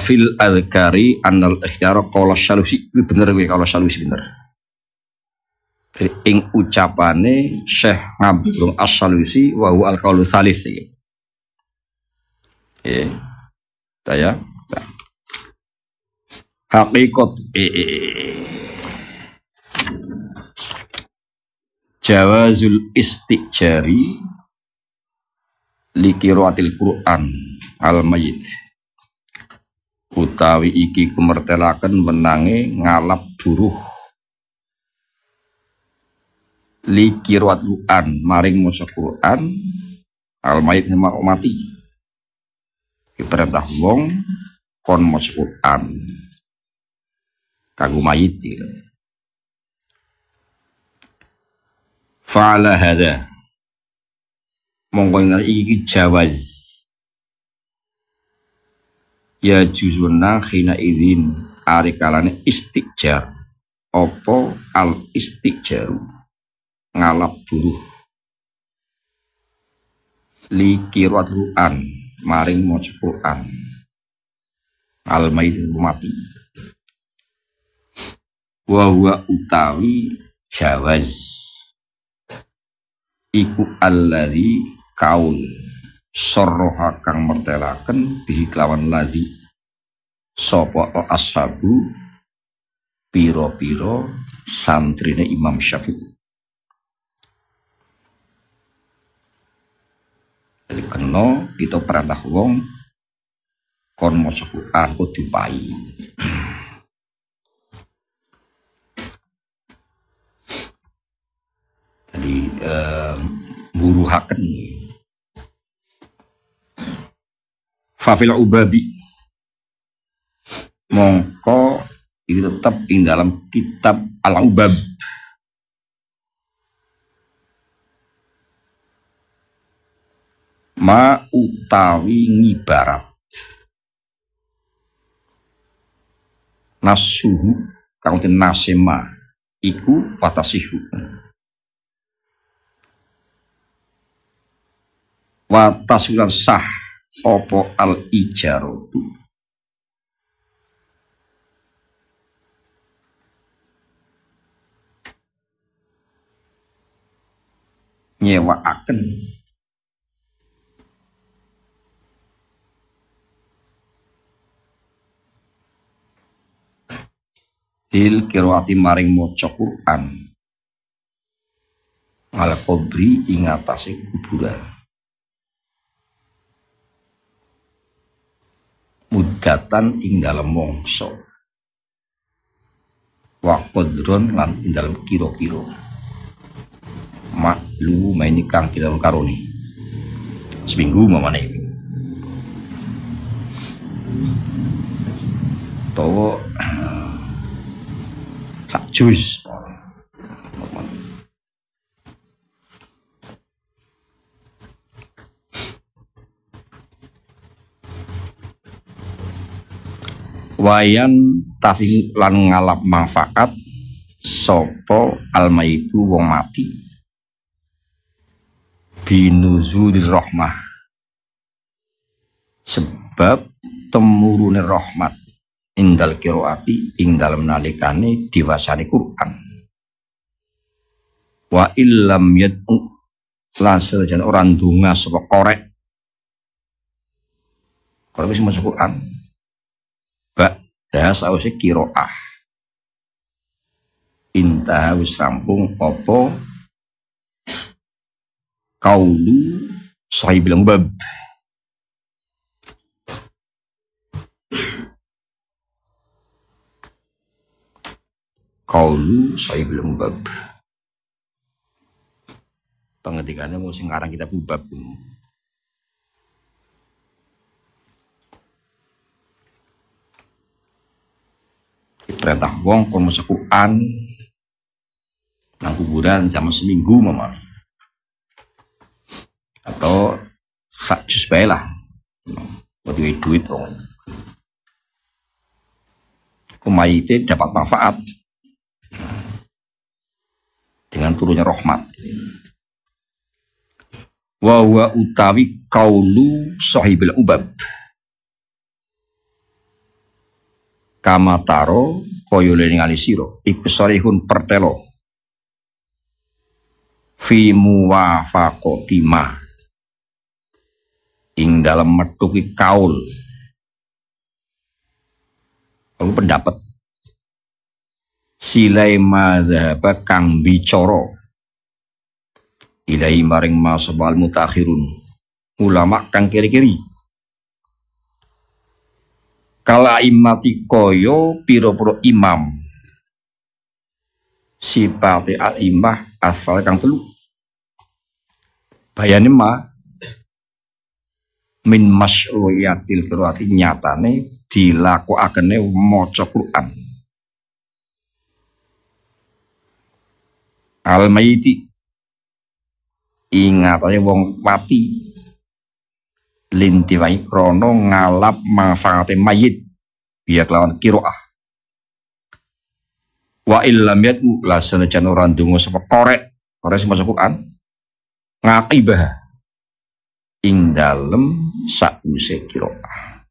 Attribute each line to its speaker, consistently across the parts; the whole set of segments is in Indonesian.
Speaker 1: wafil al-kari annal ikhtiyara qawla syalusi ini bener gue ya, kalau syalusi bener jadi ing ucapane Syekh Abdul As-Salusi wa huwa al-qawlu salis iya. ya. Eh, saya hakikat eh, eh, jawazul istijari likiruatil Quran al-mayyit utawi iki kumertelaken menange ngalap duruh li wat luan maring musa Quran al sama mati diperintah wong kon musa Quran kanggo mayit ya. fa'ala hadha iki jawaz ya juzuna khina izin ari kalane istikjar opo al istikjaru ngalap buruh li kirat ru'an maring maca Quran al maitul mati wa huwa utawi jawaz iku alladzi kaul Sorohakang kang mertelaken bihi kelawan ladzi sapa ashabu piro-piro santrine Imam Syafi'i Jadi kena kita perantah wong kon maca Quran kok dipai. Jadi eh, buruhaken fafil ubabi mongko itu tetap ing dalam kitab al ubab ma utawi ngibarat nasuhu kang nasema iku watasihu watasulan sah opo al ijaro nyewa akan Dil maring moco Quran Al-Qubri ingatasi kuburan mudatan ing dalam mongso wakodron lan ing dalam kiro-kiro maklu maini kang kita karoni seminggu mama ini towo sakjus wayan tafing lan ngalap manfaat sopo alma itu wong mati di rahmah sebab temurune rahmat indal kiroati ing dalem nalikane diwasani Quran wa illam yad'u lasil jan orang dunga sapa korek korek wis masuk Quran Dah sausnya kiroah. Inta wis rampung opo saya bilang bab. kau lu saya bilang bab. Pengetikannya mau sekarang kita bubab. perintah wong kon sekuan nang kuburan sama seminggu mama atau sak jus bae lah buat duit wong kumayite dapat manfaat dengan turunnya rahmat wa utawi kaulu sahibul ubab kama taro koyo ningali siro iku sarihun pertelo fi muwafaqati ing dalam metuki kaul Lalu pendapat silai madzhaba kang bicara ilai maring masabal mutakhirun ulama kang kiri-kiri kala imati koyo piro-piro imam sipate al imah asal kang telu bayani ma min masyruyatil qiraati nyatane dilakokane maca Quran al mayiti aja wong mati lintiwai krono ngalap mafate mayit biar lawan kiroah wa illam yatmu la sanajan ora ndonga sapa korek korek semasa Quran ngaqibah ing dalem sakuse kiroah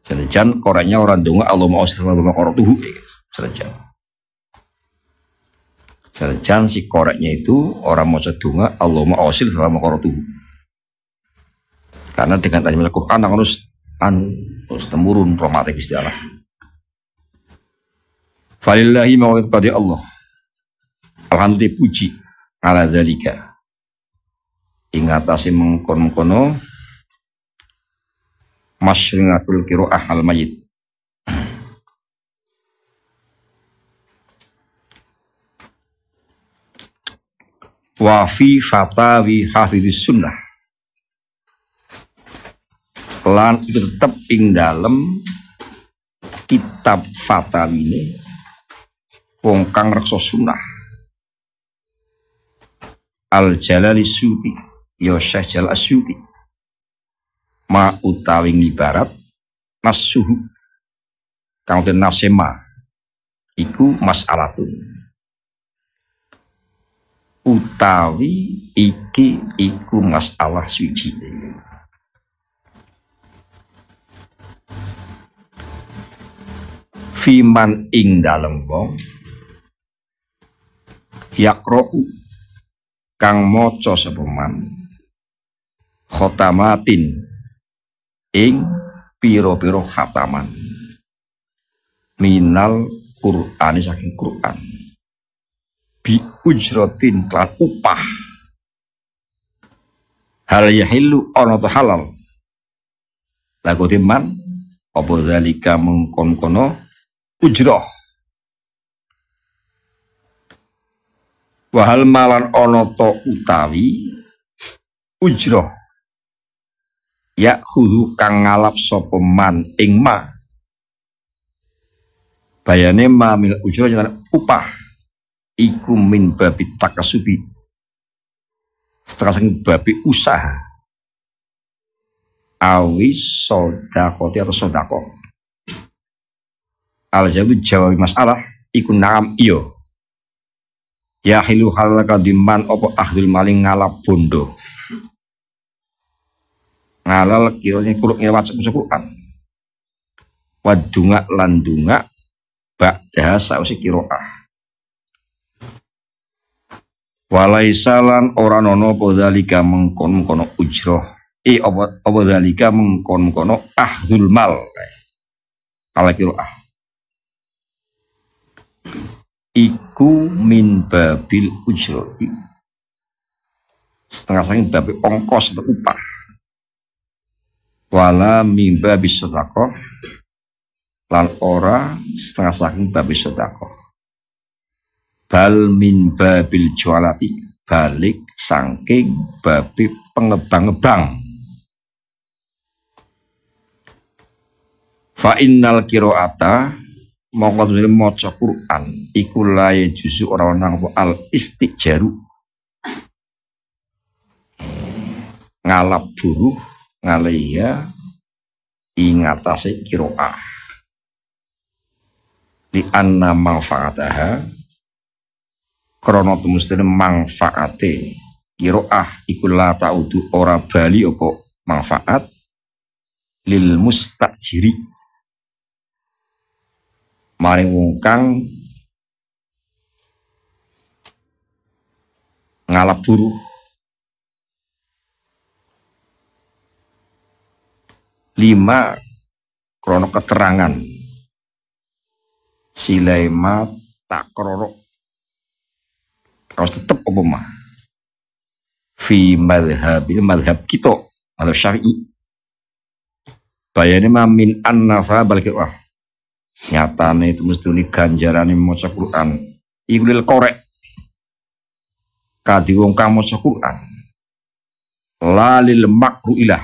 Speaker 1: sanajan koreknya ora ndonga Allahumma usri wa ma qaratuhu sanajan sanajan si koreknya itu orang mau sedunga Allahumma usri wa koro qaratuhu karena dengan al Quran akan terus an terus temurun rahmate istilah. Allah. Falillahi mawaqit Allah. Alhamdulillah puji ala Ingat Ingatasi mengkon-kono masyringatul kiro'ah al mayit. Wafi fatawi hafidhis sunnah lan tetep ing dalem kitab fatawine wong kang reksa sunnah Al Jalali Suti ya Syekh Jalal Suti ma utawi ibarat nasuhu kang den nasema iku masalatun utawi iki iku masalah suci fiman ing dalem wong yakro'u kang maca sapa man khotamatin ing piro-piro khataman minal Qur'an saking Qur'an bi ujratin klan upah hal yahilu ana to halal lagu timan apa zalika mengkon-kono ujroh wahal malan onoto utawi ujroh ya hudu kang ngalap sopeman ing ma bayane ma mil ujroh jangan upah iku min babi takasubi setelah sing babi usaha awis sodakoti atau sodakoh al jawab jawab masalah iku naam iyo ya hilu halaka diman opo ahdul maling ngalap bondo ngalal kiranya kuruk ngelewat sekurukan wadunga landunga ba'dah sausi kiroah Walaisalan orang nono podalika mengkon mengkono ujroh. I eh, opo opo dalika mengkon mengkono ahdul mal. Kalau kiro iku min babil ujroi setengah saking babi ongkos atau upah wala min babi sedakoh lan ora setengah saking babi sedakoh bal min babil jualati balik saking babi pengebang-ngebang fa innal kiroata mongko dene maca Quran iku lae jusu ora nang al istijaru ngalap buruh ngalaya ingatase kiroah li anna manfaataha krono temustene manfaate kiroah iku la taudu ora bali apa manfaat lil mustajiri maring wong ngalap buruh lima krono keterangan silema tak krorok harus tetap obama fi madhab madhab kita atau syar'i bayani ma min annafa ke wah nyatane itu mesti ganjaran maca Quran iku lil korek kadi wong kang maca Quran lalil makru ilah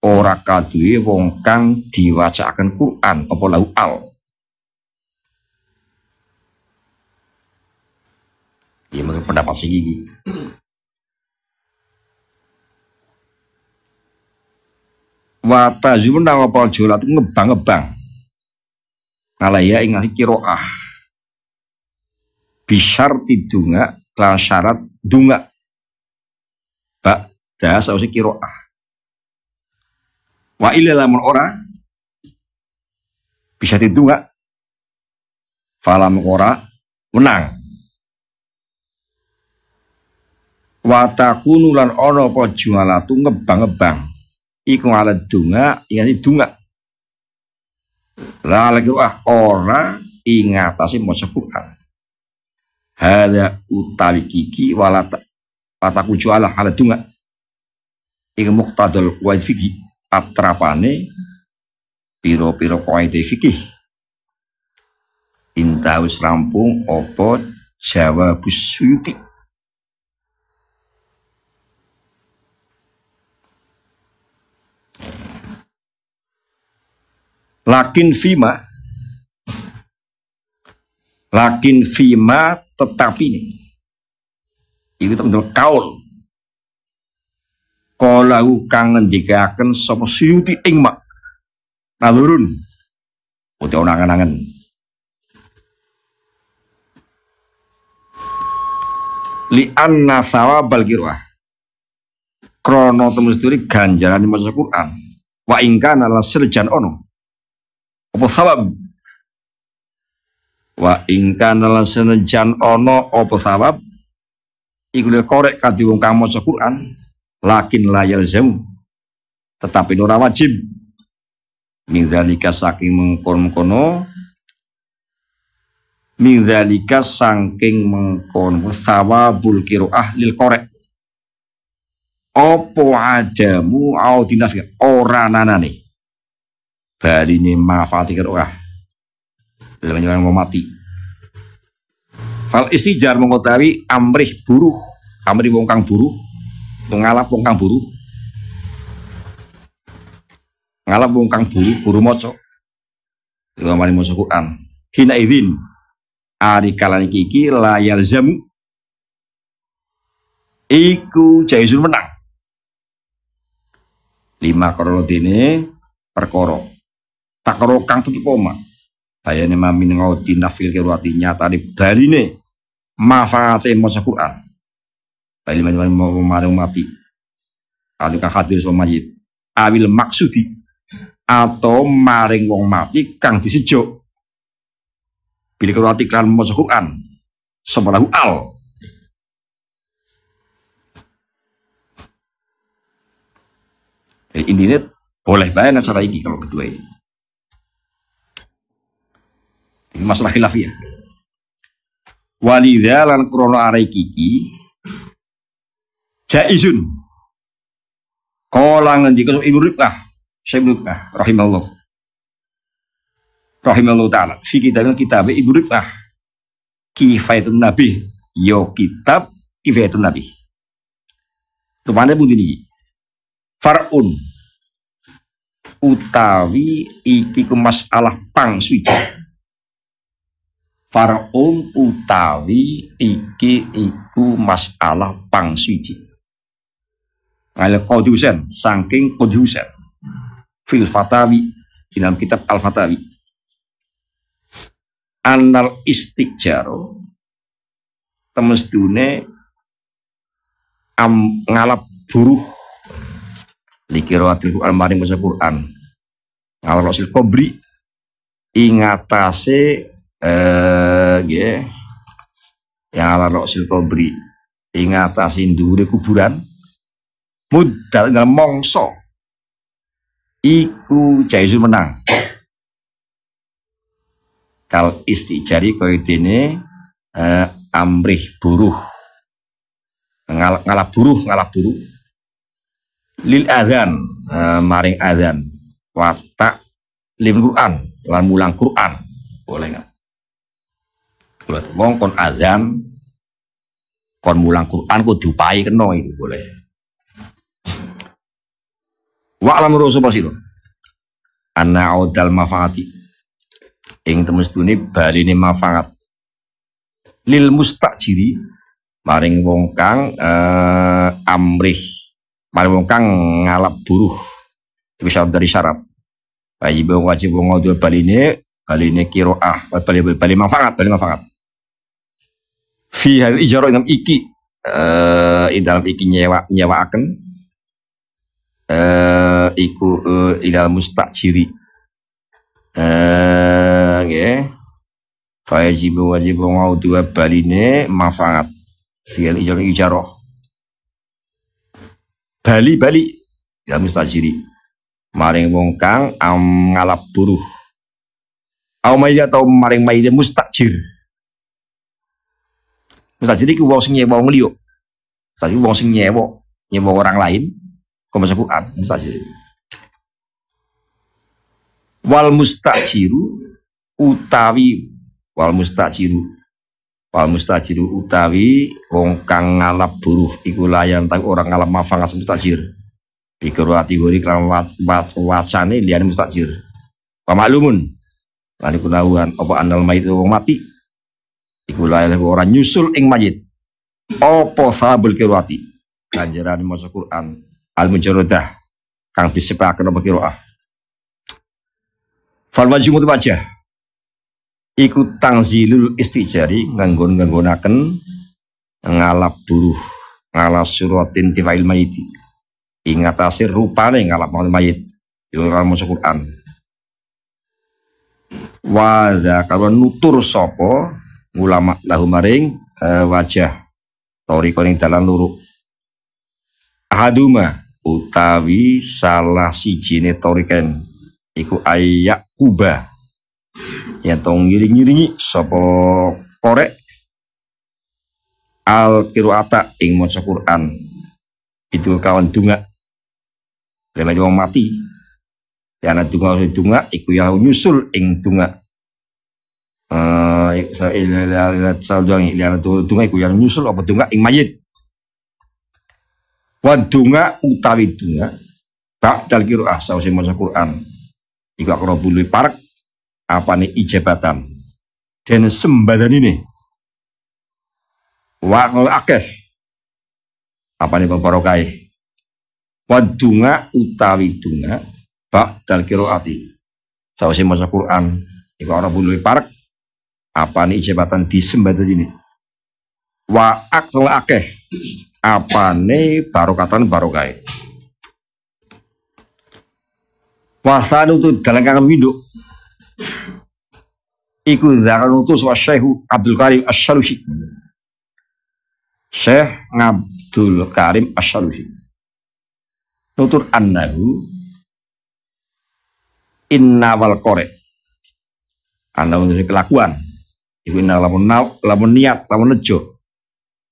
Speaker 1: ora kadui wong kang diwacakan Quran apa lau al Iya menurut pendapat sih gigi. Wata zumna wapal itu ngebang-ngebang. Alaya ing kiroah. Bishar tidunga klan syarat dunga. Bak dah sausi kiroah. Wa ilalamun ora bisa tidunga. Falam ora menang. Watakunu lan ono po jualatu ngebang-ngebang. Iku ala dunga, ini dunga La ah ora ingatasi mau sebutkan, Hada utawi kiki walata pataku juala haladunga. Iku muktadul kuwait fiki atrapane piro-piro kuwait fikih. Inta wis rampung opot jawab suyuti. Lakin fima Lakin fima tetapi ini. Itu teman-teman kaul. Kalau kang akan sama siuti ing mak. Nalurun. udah oh, onangan-angan. Li anna sawabal kirwah. Krono temesturi ganjaran di masa Quran. Wa ingka serjan sirjan ono apa sabab? Wa ingka nalan senajan ono apa sabab? Iku korek kadi wong kang maca Quran, lakin layal jam. Tetapi ora wajib. Min zalika saking mengkon kono min zalika saking mengkon sawabul qiraah lil korek opo adamu au dinafi ora nanane baline mafati keroah dalam yang mau mati fal istijar mengotari amrih buruh amrih wong buruh ngalap wong kang buruh ngalap wong kang buruh buruh moco Lamani moco Quran. Hina izin ari kalani kiki layal zamu iku jaisun menang. Lima korona ini perkorok takro kang tutup oma. Bayane mami ngoti nafil kirwati nyatane baline manfaate maca Quran. Bali mari mau marang mati. Kalau hadir so mayit. Awil maksudi atau maring wong mati kang disejuk. Pilih kirwati kan maca Quran. Semelahu al. Jadi eh, intinya boleh bayar secara ini kalau kedua ini masalah khilafiyah walidha lan krono arai kiki jaizun kala ngendika ibu ribkah saya ibnu ribkah rahimahullah rahimahullah taala fi kitab kitab ibu ribkah kifayatun nabi yo ya, kitab kifayatun nabi rupanya pun ini farun utawi iki kemas masalah pang suci far'un utawi iki iku masalah pang suci al qudhusan saking qudhusan fil fatawi di dalam kitab al fatawi anal istiqjaro temestune am ngalap buruh likiratil Quran maring Quran ngalap rosil kobri ingatase eh ya yang ala Roksil Kobri ing atasin dhuwure kuburan mudal dalam mongso iku jaisu menang kal isti istijari kaya ini eh, amrih buruh Ngal, ngalap buruh ngalap buruh lil adzan eh, maring adzan watak lim Quran lan mulang Quran boleh nggak Akbar. Wong kon azan kon mulang Quran kok diupahi kena itu boleh. Wa alam rusul pasiro. Anna audal mafati. Ing temen sedune ne mafaat. Lil mustajiri maring wong kang eh, amrih. Maring wong kang ngalap buruh. Iku syarat dari syarat. Wajib wajib wong ne Bali ne kiroah, Bali Bali manfaat, Bali manfaat fi hal ijaro dalam iki eh uh, dalam iki nyewa nyewaaken eh uh, iku uh, ilal mustajiri eh nggih fa yajibu wajibu maudu baline manfaat fi hal ijaro ijaro bali bali dalam mustajiri maring wong kang am ngalap buruh Aumaya atau tau maring maida mustajir Ustaz jadi ku wong sing nyewa wong liyo. Ustaz wong sing nyewa, nyewa orang lain kok masa Quran Ustaz jadi. Wal mustajiru utawi wal mustajiru wal mustajiru utawi wong kang ngalap buruh iku layan tapi orang ngalap mafang asem mustajir. Pikir hati huri kelam wacane liane mustajir. Pamalumun. Lan iku apa andal mayit wong mati Iku lailih orang nyusul ing mayit. Apa sabul kirwati? Kanjaran maca Quran al mujarradah kang disepakaken apa qiraah. Fal majmud baca. iku tangzilul istijari nganggon-nganggonaken ngalap buruh ngalap suratin tifail mayiti ingatasi rupane ngalap mau mayit Iku kalau mau Quran wajah kalau nutur sopo ulama lahu maring uh, wajah tori koning dalan luru haduma utawi salah si tori toriken iku ayak kuba yang tong ngiring-ngiringi sopo korek al kiruata ing maca Quran itu kawan dunga lemah wong mati yang ada dunga dunga iku ya nyusul ing dunga saudang ilana tunga iku yang nyusul apa tunga ing mayit wa tunga utawi tunga ba'dal qiraah sawise maca Quran iku akrabu park apa nih ijabatan dan sembadan ini wa akeh apane pembarokai wa tunga utawi tunga ba'dal qiraati sawise maca Quran iku akrabu luwih parek apa nih jabatan disembah ini? Wa akal akeh. Apa nih barokatan barokai? Wasan itu dalam kangen hidup. Iku zakan utus wa syekhu Abdul Karim Asyalusi. Syekh Abdul Karim Asyalusi. Nutur annahu inna wal kore Anda kelakuan Iku inna lamun lamun niat, lamun nejo.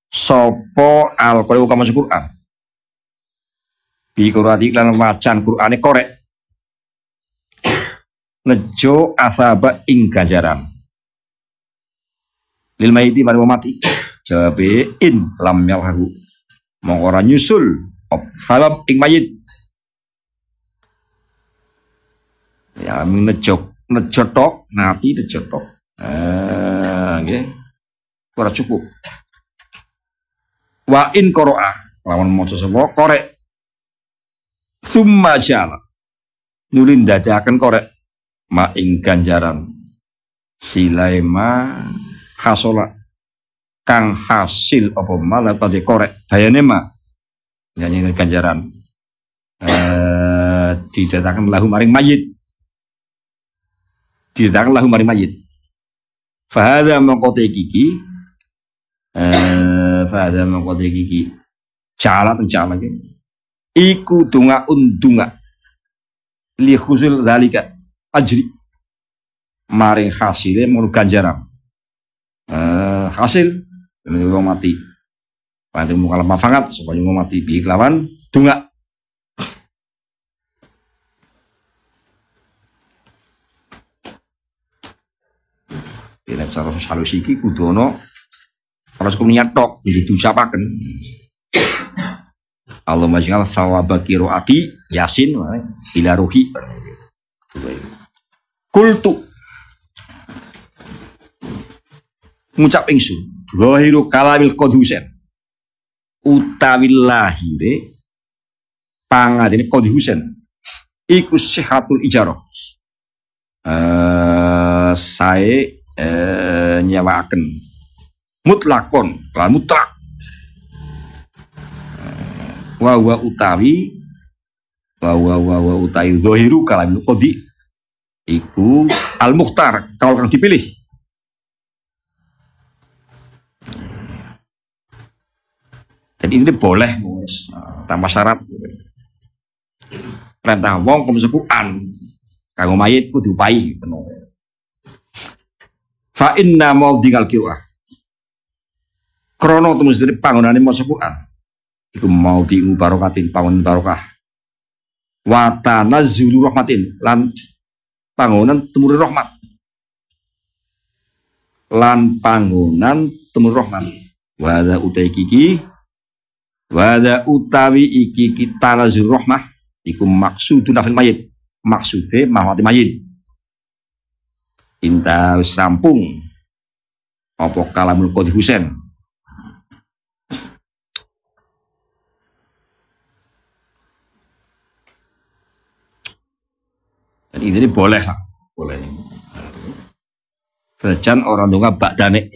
Speaker 1: Sopo al kamu masuk Quran. Bi lan wacan Qur'ane korek. Nejo asaba ing ganjaran. Lil mayiti mari mati. Jawab in lam yalhu. Mong ora nyusul sabab ing mayit. Ya nejo nejo tok, nati nejo Eh, nggih. Ora cukup. Wa in lawan maca sapa korek. Summa jala. nulin dadakan korek ma ing ganjaran. silaima ma hasola kang hasil apa malah tadi e korek bayane ma nyanyi ganjaran eh didatakan lahu maring mayit didatakan lahu maring mayit Fahadha mengkote kiki. Eh, fahadha mengkote kiki. Cara tuh cara Iku dunga undunga. Li khusul dalika ajri. Maring hasilnya mau ganjaran. Eh, hasil. Dan mati. Pantai lemah sangat, Supaya mau mati. Bihik lawan. Dunga secara salusi iki kudu ana terus tuh tok diucapaken. Allah majal sawaba kiroati yasin ila ruhi. Kultu ngucap ingsun zahiru kalamil qadhusen utawi lahire pangadene qadhusen iku sihatul ijarah eh uh, saya nyawa eh, nyewakan mutlakon kalau mutlak eh, wawa utawi wawa wawa utawi zohiru kalam kodi iku al muhtar kalau orang dipilih jadi ini boleh tanpa syarat perintah wong kemudian an kanggo mayit kudu Fa inna tinggal kiwa. Krono tumus dari ini mau sepuan. Iku mau diu barokatin pangon barokah. Wata tanazzulu rahmatin lan pangonan temuri rahmat. Lan pangonan temuri rahmat. Wada utai kiki wada utawi iki kita nazur rahmat. iku tuh nafil mayit. maksudnya mahmati mayit Inta wis rampung apa kalamul Qadhi Husain. Dan ini boleh lah, boleh. Bacan orang donga bak dane.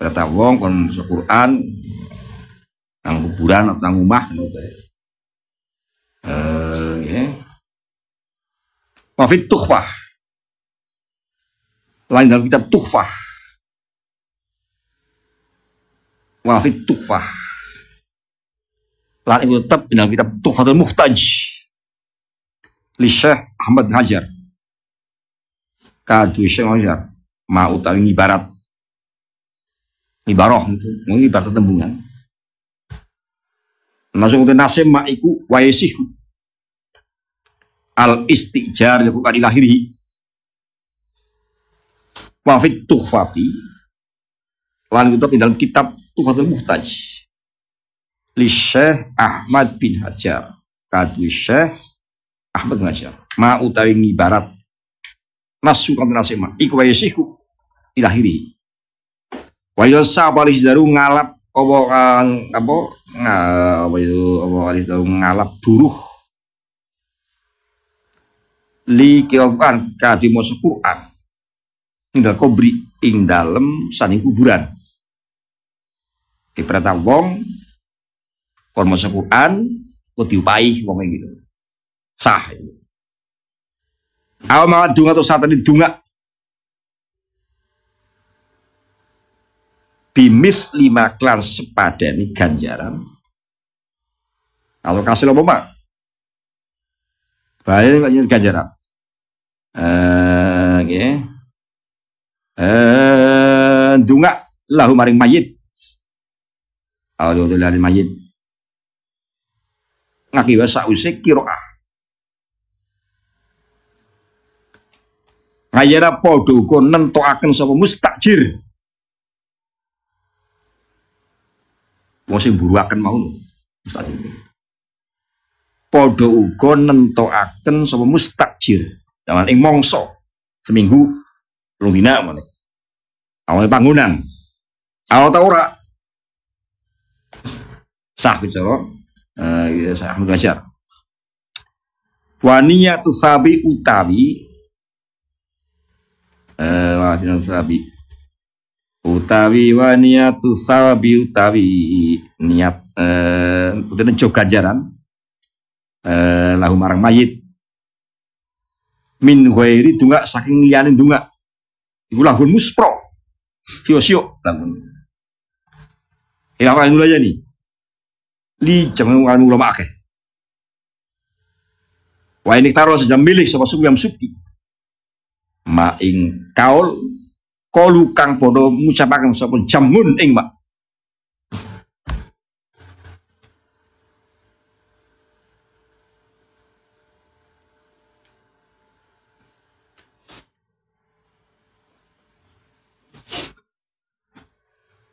Speaker 1: Kata wong kon Quran nang kuburan atau nang rumah ngono bae. Eh, ya. Wa fit tuhfah lain dalam kitab Tuhfah. Wafid Tuhfah. Lain itu tetap dalam kitab Tuhfatul Muhtaj. Li Syekh Ahmad bin Hajar. Kadu Syekh Hajar. Mau tahu ibarat. Ibaroh itu. Mungkin ibarat tembungan. Masuk ke nasim ma'iku waisihu. Al-istijar lakukan ilahirihi wafid tuhfati lan kitab dalam kitab tuhfatul muhtaj li Syekh Ahmad bin Hajar kadu Syekh Ahmad bin Hajar ma utawi ngibarat nasu kan nasema iku wa yasihku ilahiri wa yasa balis daru ngalap apa apa apa itu daru ngalap buruh li kiroban kadu masuk tinggal kobri ing dalam saning kuburan diperintah wong kormo maca kuti upai diupahi wong e gitu sah gitu. E. Awa dunga atau saat ini dunga bimis lima klan ini ganjaran kalau kasih lo banyak bahaya ganjaran eh uh, okay. Eh, dunga lahu maring mayit Alhamdulillah mayit ngakibat kiroa. kiroah podo padha to akan sama mustakjir. Wong buru akan mau mustakjir. Padha to akan sama mustakjir. Jangan ing mongso seminggu belum dina meneh. Awal bangunan Awal tau ora? Sah bicara eh iya, sah Ahmad Basyar. Wa niyatu sabi utawi eh wa niyatu sabi utawi wa niyatu sabi utawi niat eh uh, jogan jaran eh lahu marang mayit min huairi dunga saking liyanin dunga Iku langgun muspro. Siok-siok langgun. Ya eh, apa yang nih? Li jangan ngalamin ulama akeh. Wah ini taruh saja milik sama suku yang subki. Ma'ing kaul kolukang bodoh podo mengucapakan jamun ing mak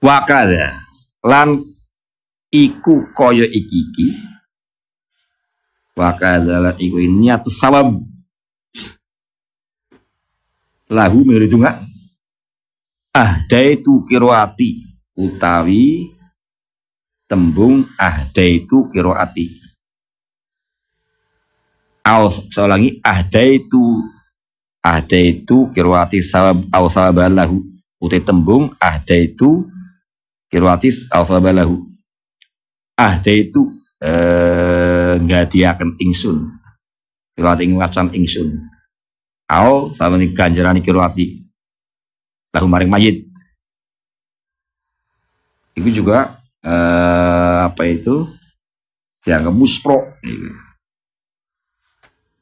Speaker 1: wakada lan iku koyo ikiki. wakada lan iku ini niat sawab lahu mirip juga tu kiroati utawi tembung ah tu kiroati aus seolangi dai tu kiroati sawab aus lahu uti tembung ah tu Kirwatis alfabalahu. dia itu eh, akan ingsun. Kirwati ngacan ingsun. Au sama ini ganjaran kirwati. Lahu maring mayit. Itu juga eh, apa itu dianggap muspro.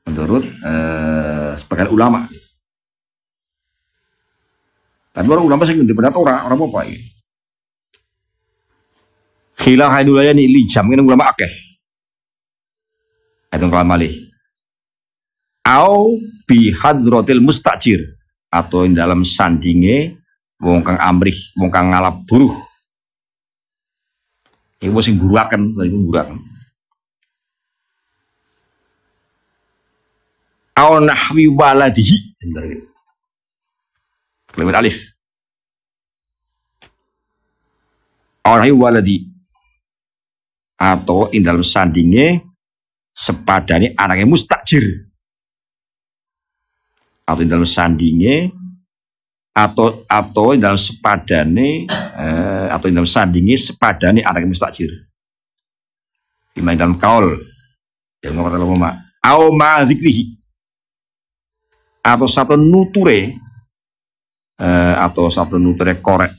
Speaker 1: Menurut eh, sebagian ulama. Tapi orang ulama sih nggak orang orang apa ini dulu haidul nih lijam. Ini ulama akeh. Itu kalam malih. Au hadrotil mustajir. Atau dalam sandinge wong kang amrih, wong kang ngalap buruh. Iku sing buruaken, iku buruakan. Au nahwi waladihi. Lewat alif. Au nahwi waladi atau ing dalam sandinge sepadane anake mustajir atau ing dalam sandinge atau atau ing dalam sepadane eh, atau ing dalam sandinge sepadane anake mustajir ing dalam kaul yang kata lama au ma zikrihi atau satu nuture eh, atau satu nuture korek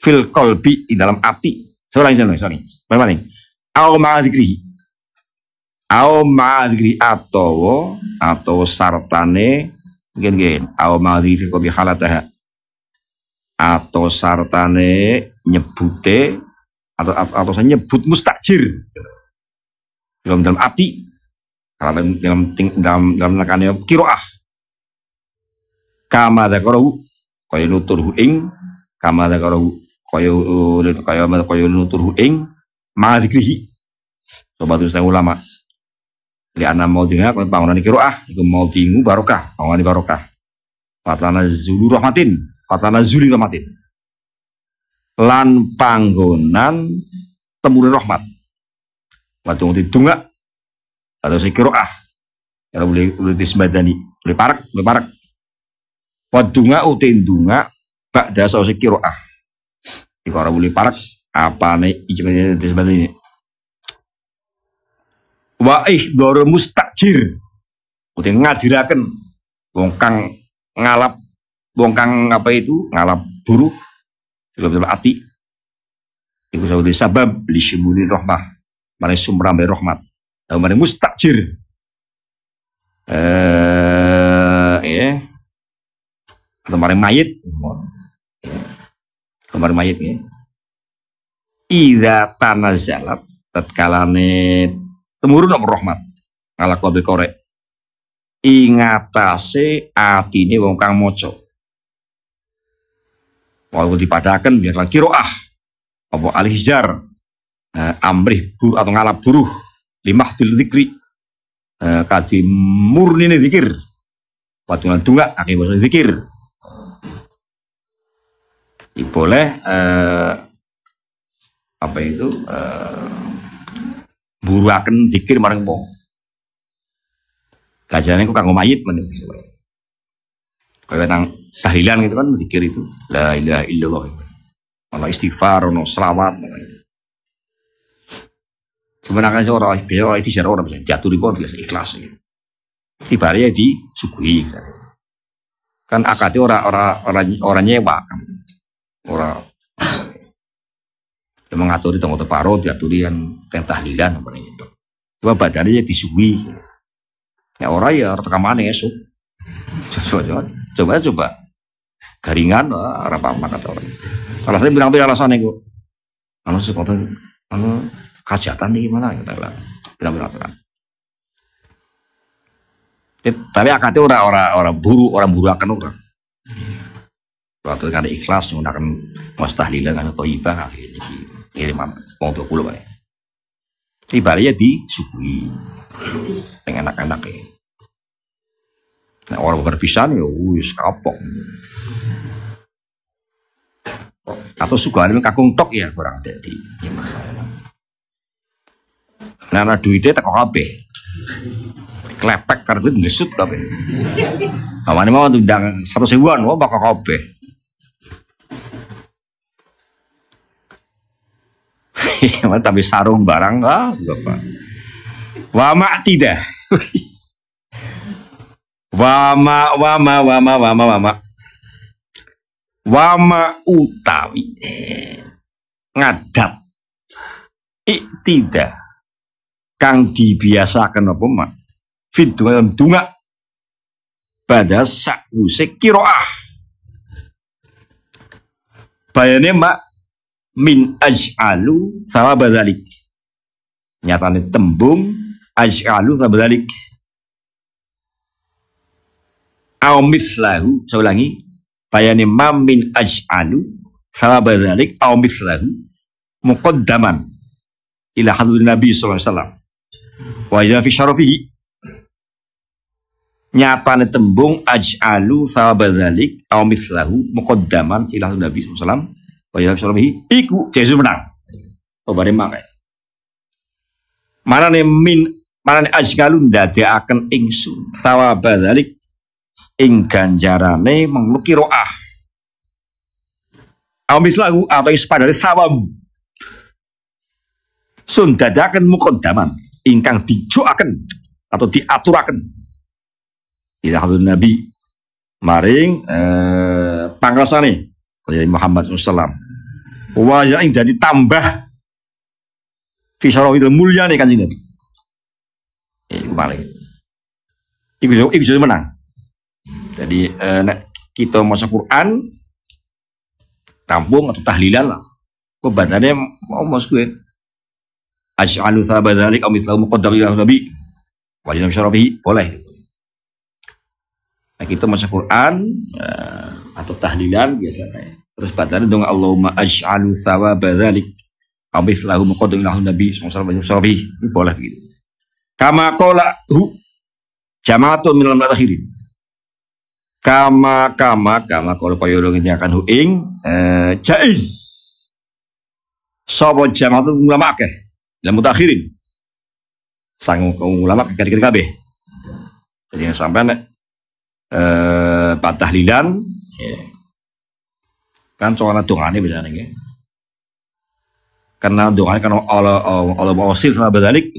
Speaker 1: fil kolbi di dalam hati. sorry sorry sorry. balik Au ma'adzikri Au ma'adzikri atau atau sartane mungkin gini. Au ma'adhikrihi kopi halataha. Atau sartane nyebute atau atau saya nyebut mustajir dalam dalam ati dalam dalam dalam dalam nakane kiroah kama zakarahu kaya nuturhu ing kama zakarahu kaya eh, kaya kaya nuturhu ing ma'adzikrihi sobat usai ulama li anna maudina kalau bangunan kiroah mau tinggu barokah bangunan barokah patana zulu rahmatin patana zuli rahmatin lan panggonan temurun rahmat waktu ngerti dunga atau si kiroah kalau boleh boleh disembadani boleh parak boleh parak wadunga utin dunga bak dasa si kiroah kalau boleh parak apa nih dan ini wa ihdharu mustajir uti ngadiraken bongkang ngalap bongkang apa itu ngalap buruh sebab ati ibu saudi sabab li rohmah mana mari sumrambe rohmat dan mana mustajir eh ya atau mana mayit kemarin iya. mayit ya Ida tanah jalat ne temurun om rahmat ala kobe korek ingatase atine wong kang maca walaupun dipadakan biar lagi kiroah apa alihjar eh, amrih bu atau ngalap buruh limah til zikri eh, kadi murni zikir patungan tunggak akibat zikir boleh eh, apa itu uh, buruaken zikir marang wong. Kajiannya kok kanggo mayit meneh Kaya nang tahlilan gitu kan zikir itu la ilaha illallah. Ono istighfar, ono selawat. Cuma nang seorang ora biasa itu istighfar ora jatuh di bawah biasa ikhlas. Gitu. Ibaratnya sukui, kan. kan akadnya orang-orang kan. orang ora nyewa. Orang dia ya, mengaturi tengok teparo diaturi yang yang tahlilan apa itu coba badannya disui ya orang ya rekam mana esok coba coba coba coba garingan apa apa kata orang alasannya bilang-bilang alasannya kalau anu sekolah kalau kajatan nih gimana kita bilang bilang-bilang alasan eh, tapi akadnya orang orang orang buru orang buru akan orang. Waktu kan ikhlas menggunakan mustahilan atau kan, ibadah akhirnya. ini ya lima mau dua puluh kali ibaratnya disuguhi pengen anak-anak ya e. nah, orang nih, ya wis kapok atau ini kakung tok ya kurang jadi ya, nah nah duitnya tak kabeh klepek karena itu ngesut kabeh kawan mau dang satu ribuan wah bakal kabeh tapi sarung barang ah bapak wama tidak wama wama wama wama wama wama utawi eh, ngadat tidak kang dibiasakan apa mak fit dalam dunga pada sakuse kiroah bayane mak min aj'alu sawaba dzalik. Nyatane tembung aj'alu sawaba dzalik. Au mislahu, saya ulangi, bayani mam min aj'alu sawaba dzalik au mislahu muqaddaman ila hadrul Nabi sallallahu alaihi wasallam. Wa nyata fi syarafihi nyatane tembung aj'alu sawaba dzalik au mislahu muqaddaman ila Nabi sallallahu alaihi wasallam Kaya sorobihi, iku Yesus menang. Oh bareng makai. Marane min marane asgalun akan ingsu sawaban dalik ing ganjarane mengluki roah. Amis lagu atau ispadane sawab. Sun dadakan mukodaman ingkang dijuaken atau diaturakan. Ila Nabi maring eh, pangrasane Muhammad sallallahu Wa yang jadi tambah fisarohil mulia nih kanjeng Nabi. Eh, iku paling. Iku iku jadi menang. Jadi eh, nek kita maca Quran tampung atau tahlilan lah. Kok badannya mau mas gue. Ya? Asy'alu thaba dzalik aw mithlahu muqaddam nabi. Wajib syarabihi boleh. Nah, kita masuk Quran eh, atau tahlilan biasanya Terus bacaan dong Allahumma aj'alu thawaba dzalik abis lahu lahu nabi sallallahu alaihi ini boleh begitu. Kama qala hu jamaatun minal mutakhirin. Kama kama kama kalau kaya dong akan hu ing eh, jaiz. Sapa jamaatun ulama akeh dalam mutakhirin. Sang ulama kagak kabeh. Jadi sampean eh, patah lidan yeah Kan soalnya dongane bisa nih. Karena dongane kan Allah Allah sih sama badalik.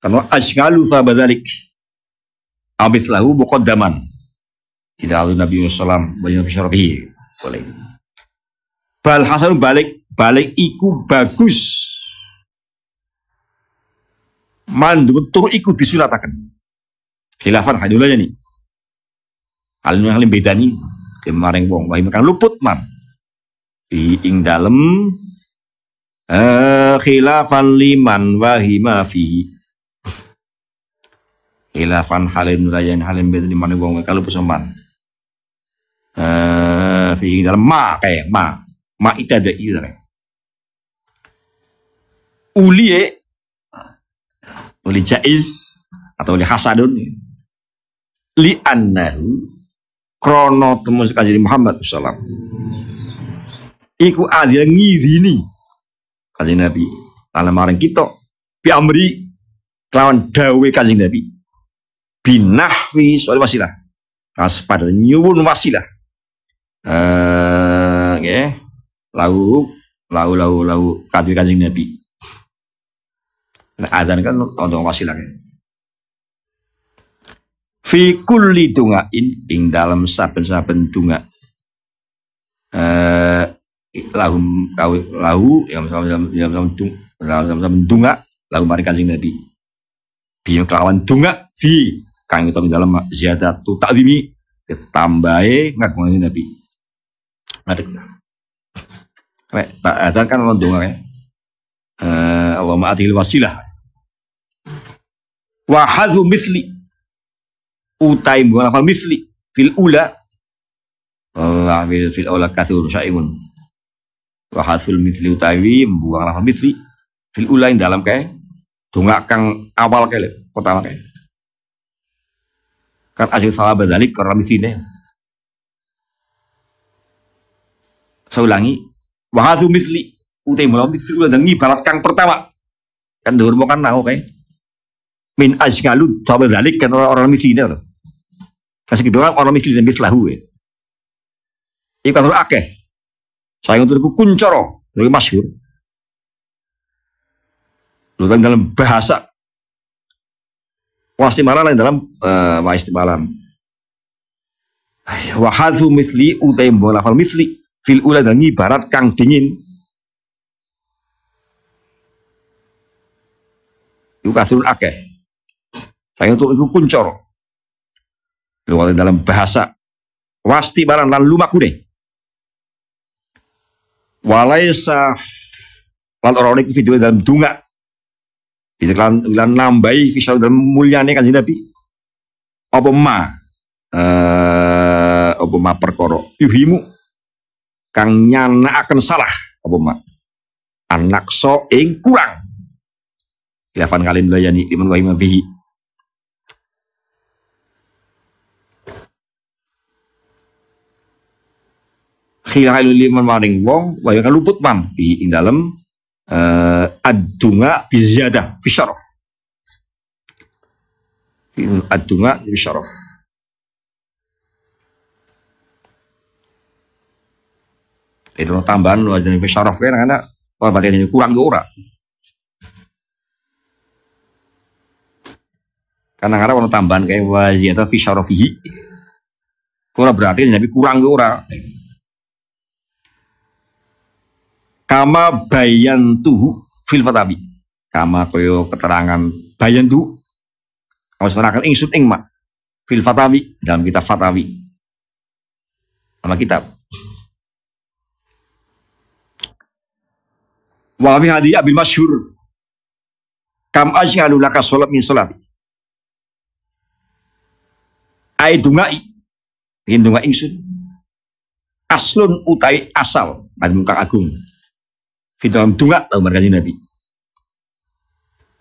Speaker 1: Karena asyikalu sama badalik. Abis lahu daman Tidak alu Nabi Muhammad SAW. Banyak fisyarabihi. Boleh. Bal hasan balik. Balik iku bagus. Mandu tur iku disunatakan. Khilafan hadulanya nih. Alim yang beda nih kemaring wong wahi kang luput man Diing ing dalem eh khilafan liman wahima fi khilafan halin layan halin beda liman wong wahi kalau pesoman eh fi ing dalem ma kayak ma ma ita ada ira e uli jaiz atau uli hasadun li annahu krono temu kanjeng Muhammad sallam iku azil ngizini kanjeng Nabi kalau marang kita bi amri kelawan dawe kanjeng Nabi binahwi soal wasilah pada nyuwun wasilah eh nggih lau lau lau lau kadwi kanjeng Nabi nah, azan kan tonton wasilah kan fi kulli in, ing dalam saben-saben tunga eh lahum kau lahu yang sama-sama yang sama-sama tunga, lahum mari kanjeng Nabi bi kelawan tunga, fi kang itu dalam ziyadatu takzimi ketambahe ngakoni Nabi ngadeg Wek, tak ada kan orang dunga ya. Eh, Allahumma atil wasilah. Wahadhu mithli. misli utai bukan lafal misli fil ula Allah fil fil ula kasur syaimun imun hasil misli utawi buang lafal misli fil ula yang dalam kayak tunggak kang awal kayak pertama kayak kan asyik salah berdalik karena mislinya saya ulangi wahazu misli utai mulau misli ula dan barat kang pertama kan dulu bukan nahu kayak min asgalu sahabat zalik kan orang-orang ini loh Kasih kedua orang orang misli dan mislahu ya. E. Iku kasur akeh. Saya untuk kuncoro dari masyur, Lu dalam bahasa malam lain dalam uh, eh, malam. Wahadu misli utai fal misli fil ula dan ibarat kang dingin. Iku kasur akeh. Saya untuk iku kuncoro. Kalau dalam bahasa wasti barang lan lumakune. Walaisa lan orang itu video dalam dunga. Itu lan lan nambahi visual dalam mulyane kan Nabi. Apa ma? Eh, apa ma perkoro? yuhimu kang nyana akan salah apa ma? Anak so ing kurang. Kilafan kalian layani liman wahimah khilailu liman maring wong wa kan luput man bi ing dalem uh, ad-dunga bi ziyadah fi syaraf ad bi syaraf itu tambahan wazan fi syaraf kan karena wah jadi kurang ora karena karena ono tambahan kayak waziyata fi syarafihi ora berarti jadi kurang ora Kama tuh fil fatabi. Kama koyo keterangan bayan tuh serahkan ingsun ing mak. Fil fatabi. Dalam kitab fatawi. Dalam kitab. Wa fi hadi abil masyhur. Kam aj'alu laka salat min salati. Ai dungai. Ingin dungai ingsun. Aslun utai asal. Bagi muka agung di dalam tunga tahu markaji Nabi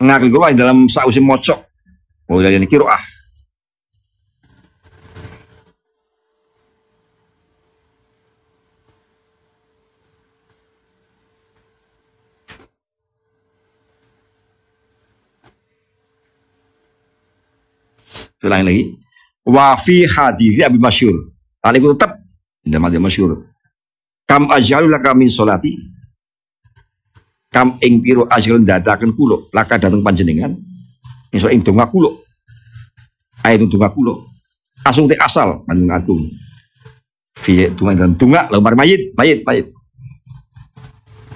Speaker 1: ngakil di dalam sausim mocok mau oh, iya, dari iya, kiroah selain lagi wafi fi hadithi abi masyur tadi tetap dalam hadis masyur kam ajalul kami solati Kam ing piro asil dadakan kula Laka dateng panjenengan. iso ing donga kulo. itu donga kula Asung te asal. Panjenengan agung. Fiye tunga dalam tunga. Lemar mayit. Mayit. Mayit.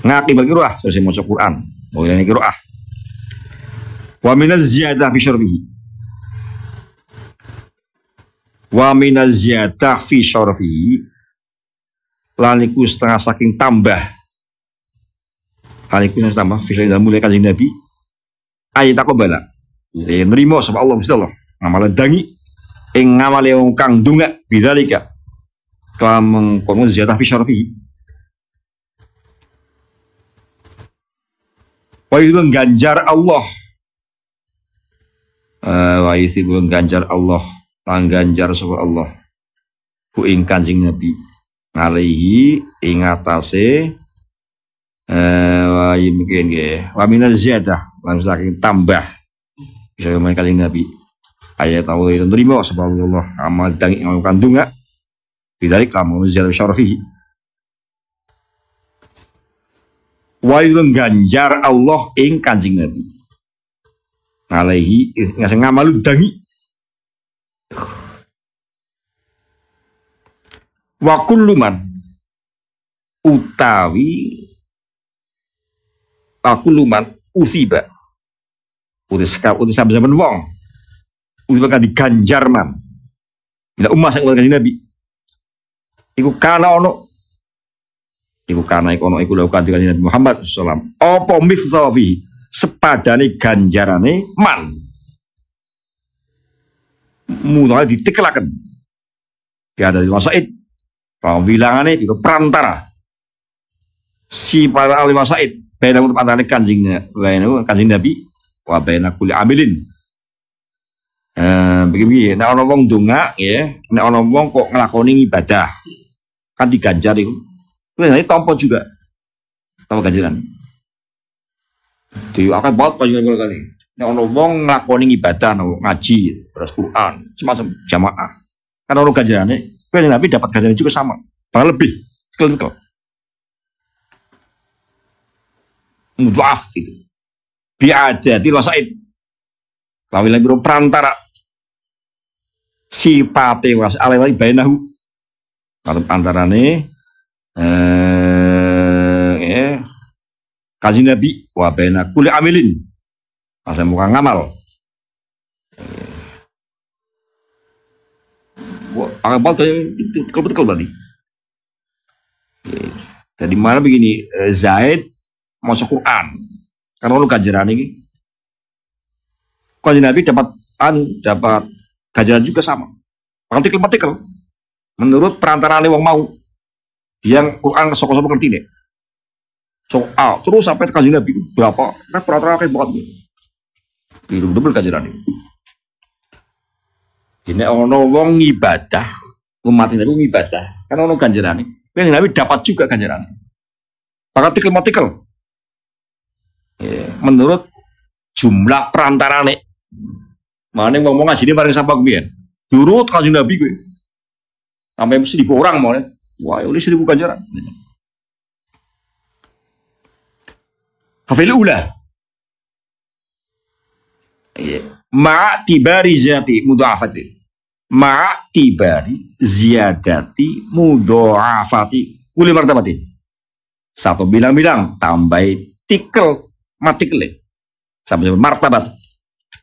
Speaker 1: Ngaki bagi ruah. Selesai Quran. Mau ini ruah. Wa minaz ziyadah fi syarbihi wa minaz ziyadah fi syarfi lan iku setengah saking tambah yang wasallam fisik dan mulai kanjeng Nabi ayat bela ya eh, nerima sama Allah mesti Allah ngamalan dangi ing ngamale wong kang ndonga bidzalika kelam kono ziyatah fi syarfi wa yulun ganjar Allah eh, wa yusibun ganjar Allah tang ganjar sapa Allah ku ing kanjeng Nabi ngalihi ing atase Eh, wa iya, mungkin ya Wa minaz ziyadah langsung saking tambah. Bisa kemarin kali Nabi. Ayat tahu itu sebab allah amal dang ing kandunga. tidak lamun ziyadah syarfi. Wa ganjar Allah ing kancing Nabi. Alaihi ngasih ngamalu dangi wakuluman kulluman utawi pakuluman usiba. udah sekarang, udah sampai saben wong. Usiba kan diganjar man. Bila umat yang kanjeng Nabi. Iku kana ono Iku kana iku ono iku lakukan dengan Nabi Muhammad sallallahu Oh, wasallam. Apa misawi sepadane ganjarane man. Mulai ditekelaken. ada di Masaid. Pawilangane iku perantara. Si para ahli Masaid Baina untuk antara kanjing eh, baina kanjing Nabi wa baina kuli amilin. Eh, begini begini, nek orang wong dunga ya, nek orang wong kok ngelakoni ibadah kan diganjar itu. Terus nanti tompo juga. Tompo ganjaran. Tuh, akan banget kok juga kali. Nek orang wong ngelakoni ibadah, ngaji, beras Quran, semacam jamaah. Kan orang ini kanjeng Nabi dapat ganjaran juga sama, bahkan lebih. Kelengkap. mudhaf itu. Biadati wasaid. Lawilah biro perantara sipate was alewai bainahu. Kalau antarane eh eh kaji nabi wa baina kulli amilin. Masa muka ngamal. Eh, wah kayak itu betul-betul tadi eh, Tadi mana begini, eh, Zaid maca Quran. Karena lu ganjaran ini. Kanjeng Nabi dapat an dapat ganjaran juga sama. Partikel-partikel. Menurut perantaraan wong mau yang Quran sok-sok ngerti nih. Soal terus sampai kanjeng Nabi berapa? Kan perantaraan kayak banget. Biru gitu. double ganjaran ini. Ini ono wong ibadah, umat Nabi ibadah, kan ono ganjaran ini. Kanjeng Nabi dapat juga ganjaran. Pakai tikel matikel. Iya. menurut jumlah perantara nih mana yang ngomong sini bareng siapa gue turut kanjeng nabi gue sampai seribu orang mau wah ya ini seribu ganjaran Fafil ula iya. ma'a tibari zati mudha'afati ma'a tibari ziyadati mudha'afati kuli martabati satu bilang-bilang tambah tikel kelih sampai martabat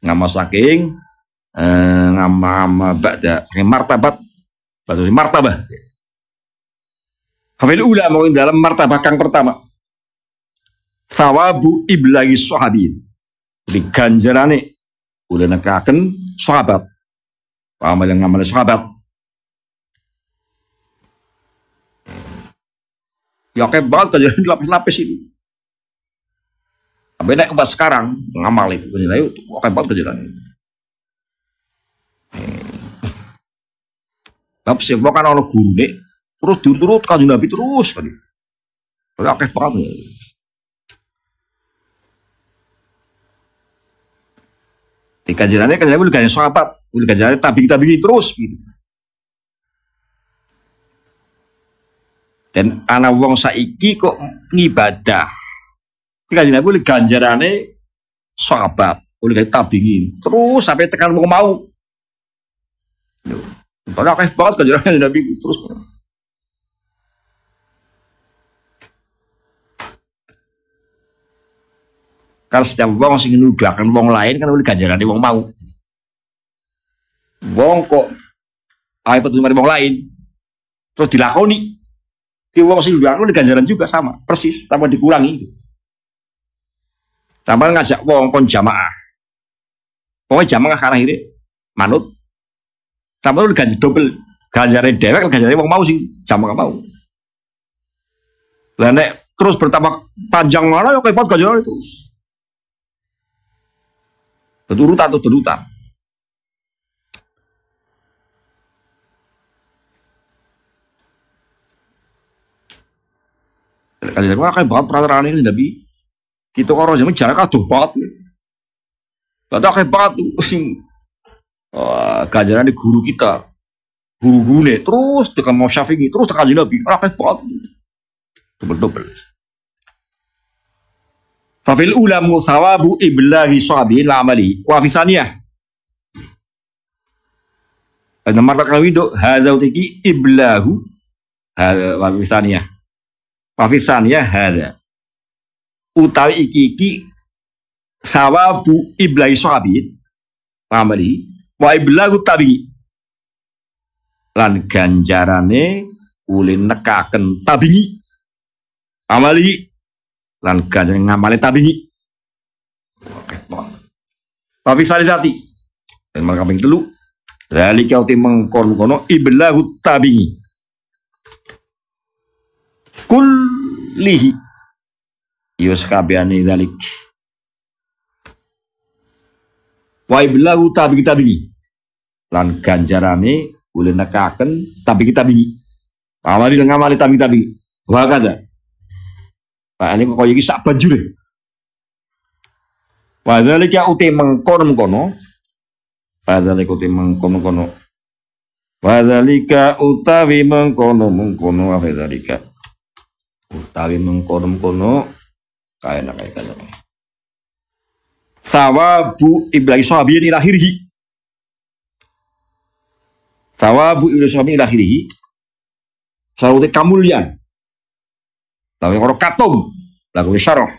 Speaker 1: nggak mau saking nggak eh, ngama ngama ba'da saking martabat batu martabat. hafil ula mau dalam martabah kang pertama Sawabu iblagi sahabin di ganjarane ulah nekaken sahabat amal yang amal sahabat ya kayak banget kejadian lapis-lapis ini Sampai naik sekarang sekarang ngamal itu nilai itu akan banget jalan eh. Tapi Bab sing kan guru nih. terus diurut kanjeng Nabi terus kan. Ora akeh banget. Di kajiannya kan soal kajian sahabat, udah tapi kita begini terus. Gitu. Dan anak wong saiki kok ngibadah Kanjeng Nabi oleh ganjarane sahabat, oleh tabiin. Terus sampai tekan mau mau. Padahal akeh banget ganjarane Nabi terus. Karena setiap wong sing kan bong lain kan boleh ganjaran di bong mau. Wong kok ae petunjuk bong lain terus dilakoni. Ki wong sing nuduhaken oleh ganjaran juga sama, persis tanpa dikurangi. Sampai ngajak wong kon jamaah. Pokoknya jamaah karena ini manut. Sampai lu gaji double, ganjarin dewek, ganjarin wong mau sih, jamaah mau. Lah nek terus bertambah panjang mana ya kepot ganjaran itu. Berurutan tuh berurutan. Kali wah kayak banget peraturan ini Nabi kita orang zaman jarak aduh banget. Kata hebat sing uh, eh, kajian di guru kita, guru guru nih terus tekan mau syafiqi terus tekan jadi nabi, rakyat hebat double double. Fafil ulamu sawabu iblahi syabi lamali wafisaniyah. Nomor tak kami dok hazau tiki iblahu wafisaniyah wafisaniyah hada utawi iki-iki sawabu iblai sahabit amali wa iblagu tabi lan ganjarane ulin nekaken tabingi amali lan ganjarane ngamale Oke keton tapi salisati dan malah kaping telu lali kau ti mengkon kono iblahu tabingi kul lihi ya dalik. zalik wa uta bi kita bingi lan ganjarane boleh nekaken tapi kita bingi amali dengan amali tapi kita bingi wa kaza Pak ini kok kaya iki sak banjure wa ya? zalika ya uti mengkono-mengkono wa zalika uti mengkono-mengkono wa zalika ya utawi mengkono-mengkono wa zalika utawi mengkono-mengkono Sawah Bu kayak. Sawabu iblai sahabiyin ini lahirhi Sawabu iblai sahabiyin ila Sawabu kamulian. tapi kalau katum. Lagu syaraf.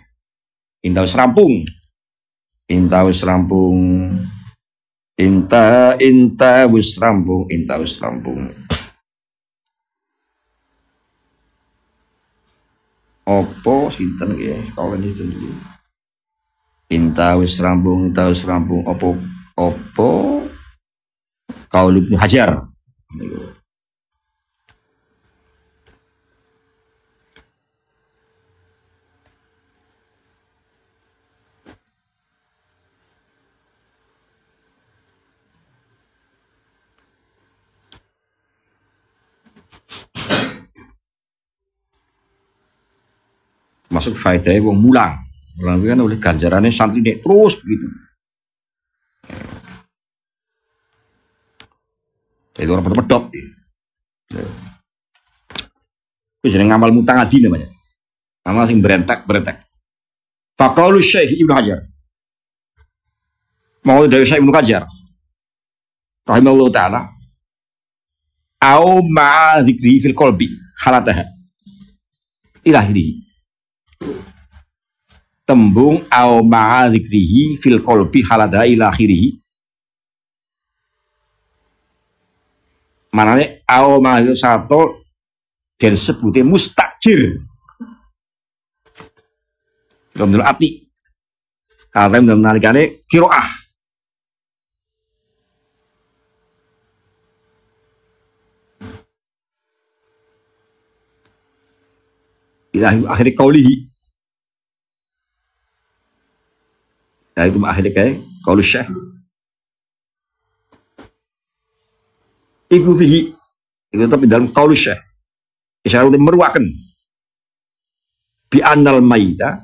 Speaker 1: Indah serampung. Indah serampung. Inta inta wis rampung, inta wis rampung. opo sinten ya kalau itu niki inta wis rambung inta wis rambung opo opo kau ibnu hajar Masuk faedah wong mulang. Mulang itu kan oleh ganjarannya santri ini terus begitu. Itu orang pedot. Itu jadi ngamal mutang adi namanya. Ngamal sing berentek berentek. Fakalu Syekh Ibnu Hajar. Mau dari Syekh Ibnu Hajar. Rahimahullah Ta'ala. Au ma'a zikri fil kolbi halatah Ilahiri tembung au ma'a zikrihi fil kolbi halada ila akhirih manane au ma'a satu dan sebutnya mustajir dalam dalam arti kata dalam nalikane kiroah ila akhir kaulihi Nah itu ahli kayak kalau syekh. Iku fihi. Itu tapi dalam kaulu syekh. Isyarat meruakan. Bi anal mayita.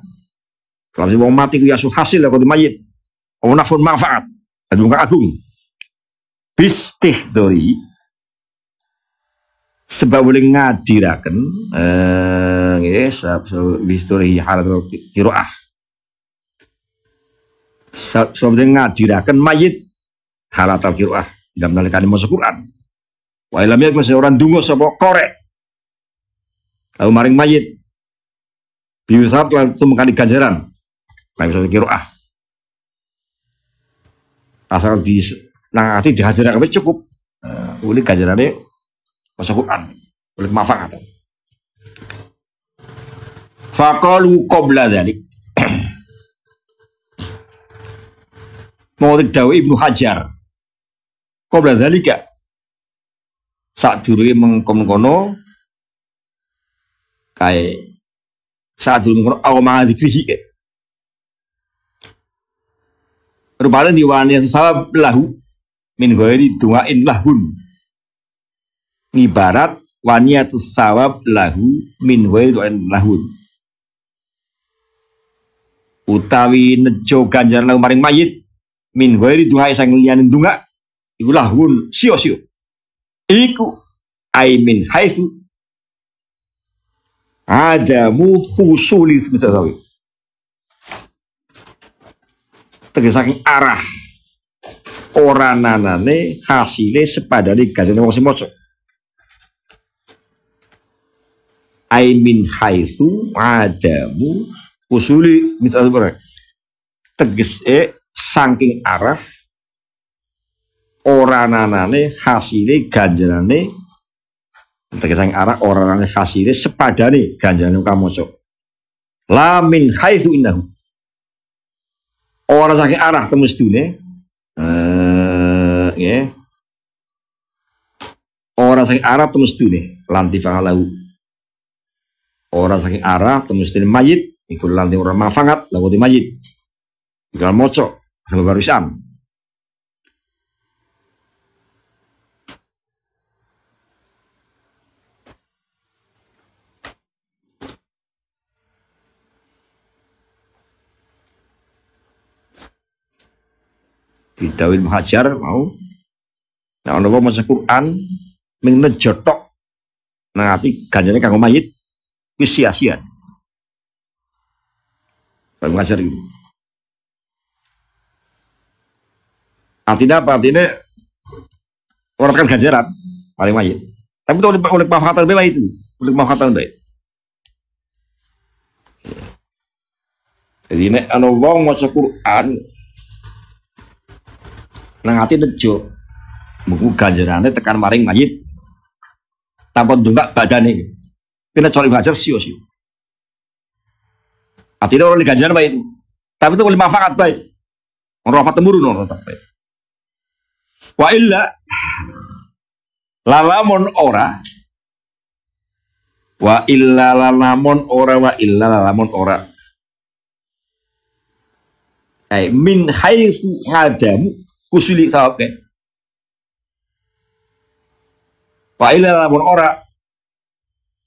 Speaker 1: Kalau mau mati ku hasilnya hasil kalau mayit. Oh nafun manfaat. adu muka agung. dori. Sebab boleh ngadirakan. Eh, yes, bistihdori halatul kiroah Sampai ngadirakan mayit halat al kiroah dalam nalikani masuk Quran. Wa ilam yakun orang dungo sapa korek. Lalu maring mayit. Biusab lalu mengkali ganjaran. Lalu satu kiroah. Asal di nangati dihadirakan cukup. Uli nah, ganjarannya masuk Quran. Uli mafakat. Fakalu qabla dhalik. Mau Dawi Ibnu Hajar. kau Qabla dzalika saat durunge mengkono kae saat dulu mengkono awam ma'adzikrihi kae. Rupanya diwani sesawa lahu min ghairi dungain lahun. Ibarat waniatus sawab lahu min ghairi lahun utawi nejo ganjaran lahu maring mayit min ghairi dunga sing liyane dunga iku lahun sio-sio iku ay min haitsu adamu husuli mutasawi tegese saking arah orang nanane hasile sepadane gajane wong sing mojok ay min haitsu adamu usuli misalnya teges e saking arah orananane hasile ganjarane saking arah oranane hasile sepadane ganjarane kamoco la min haitsu innahu ora saking arah temu sedune eh nggih ora saking arah temu sedune lanti ora saking arah temu sedune mayit iku lanti ora mafangat lagu di mayit Tinggal moco asal baru Syam. Bidawin Hajar mau Nah, mau maca Quran ming nejotok nang ati ganjane kanggo mayit wis sia-sia. ngajar Artinya apa? Artinya kan ganjaran paling mayit. Tapi itu oleh oleh mafhatan bayi itu, oleh mafhatan bayi. Jadi ini anu wong maca Quran nang ati nejo ganjaran, ganjarane tekan maring mayit tanpa ndungak badane. Kena cari ngajar sio sio. Artinya oleh ganjaran baik. Tapi itu oleh manfaat baik. Orang rapat temurun orang tetap baik. Wa illa lalamun ora wa illa lalamun ora wa illa lalamun ora ay min haitsu hadamu kusuli sawabke wa illa lalamun ora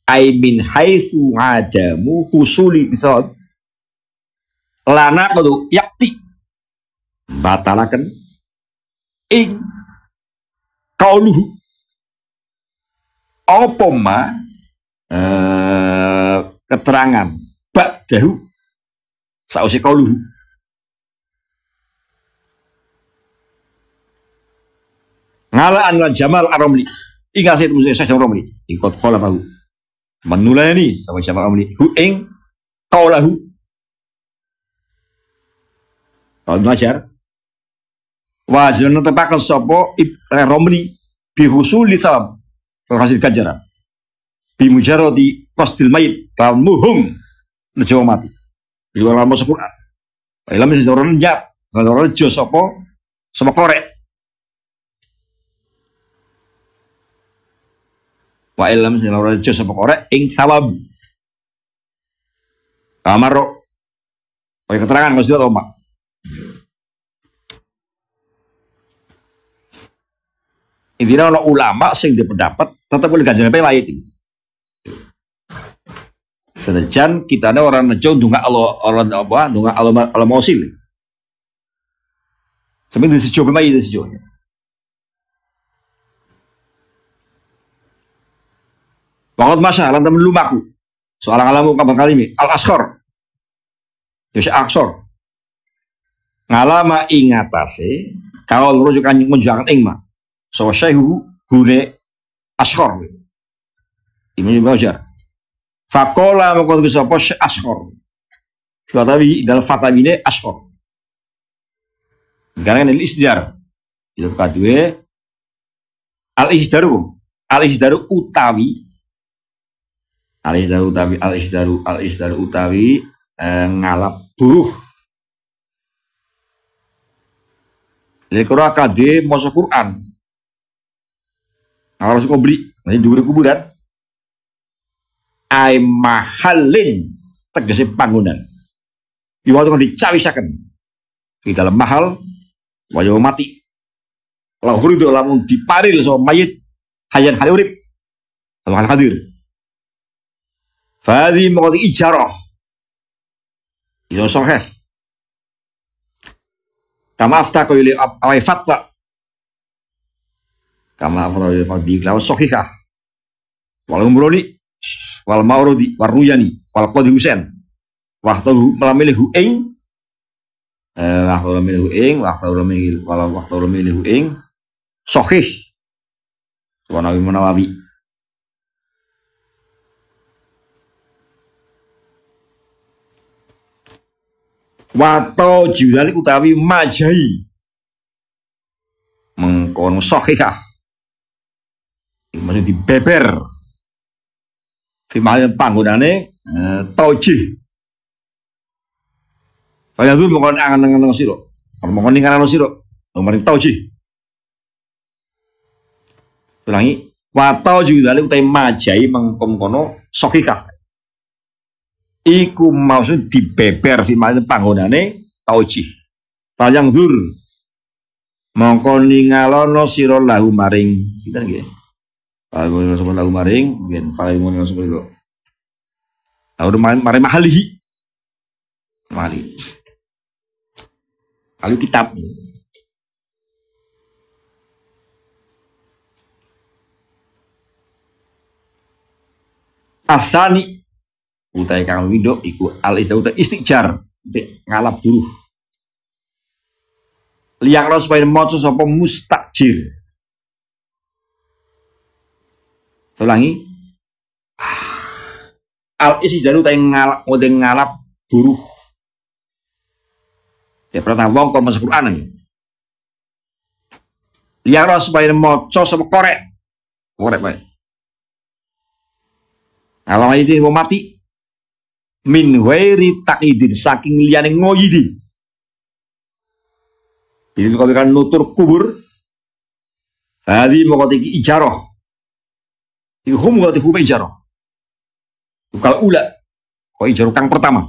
Speaker 1: ay min haitsu hadamu kusuli sawab lana kudu yakti batalaken ing kauluhu apa ma e, keterangan bak dahu sausi kauluhu ngala anla jamal aromli ingat saya muslim saya aromli ikut kola bahu menulani sama jamal aromli hu eng kaulahu Kalau belajar wajib menetapkan sopo eh, romli bi husuli thawab hasil ganjaran bi mujarradi qasdil mayit muhum nejo mati iki ora masuk Quran Ilam sing orang njab eh, orang jo sopo sama korek wa ilam sing orang jo sapa korek ing sawab kamar Pakai keterangan kalau sudah tomak Intinya orang ulama sing di pendapat tetap boleh ganjil nabi itu Sedangkan kita ini orang nejo dunga Allah orang apa dunga Allah Allah mausil. Sampai di sejauh mayit iya di sejauhnya. masa masya lantam lumaku. Soal alamu kapan kali ini al askor. Yus aksor. Ngalama ingatase kalau rujukan kunjangan ingat Sawasyahu gule ashor. Ibnu Hajar. Fakola mengkotku sopo ashor. Tetapi dalam fatam ini ashor. Karena ini istiar. Itu kadue al istiaru, al istiaru utawi al istiaru utawi al istiaru al utawi eh, ngalap buruh Lekora kade mosok Quran Nah, langsung kau beli. Nanti diberi kuburan. Ai mahalin tegese panggonan. Iwa itu kan dicawisakan, Di dalam mahal wajah mati. Kalau Lah itu lamun diparil sama mayit hayan hari urip. Atau hal hadir. Fadhi mau ijarah. Itu iya, sahih. Kama afta kau yuli awai fatwa kama afdal fadhi kama sahihah wal umruli wal maurudi wal ruyani wal qadi husain wahtahu hu ing eh, wahtahu hu ing wahtahu melamilihu wal wahtahu hu ing sahih Nawawi Nawawi Wato jiwali utawi majai mengkon sahihah maksudnya beber Fimahnya panggungannya Tauji Faya itu mengkon angan angan nang siro, kalau mengkon ingan nang siro, kemarin tauji Tulangi, watau juga dari utai majai mengkomkono sokika. Iku maksud Fimahnya panggungannya Tauji taujih Panjang dur mengkon ingalono siro lahu maring. Sinten nggih? Falgun rasul lagu maring gen falgun rasul lahu. Tahu main, maring mahalihi. Mali. Kalau kitab. Asani utai kang widok iku al isda utai istiqjar ngalap buruh. Liang rospain moco sopo mustakjir Ulangi. Ah. Al isi jaru tay ngalap oh, ngode ngalap buruh. Ya pernah wong kau masuk Quran. bayar bayar maca sama korek. Korek bae. Alam ini mau mati min wairi takidin saking liyane ngoyidi. Jadi kau nutur kubur Hadi tiki ijaroh Ihum wa hum ijaro. Kalau ula, kau ijaro kang pertama.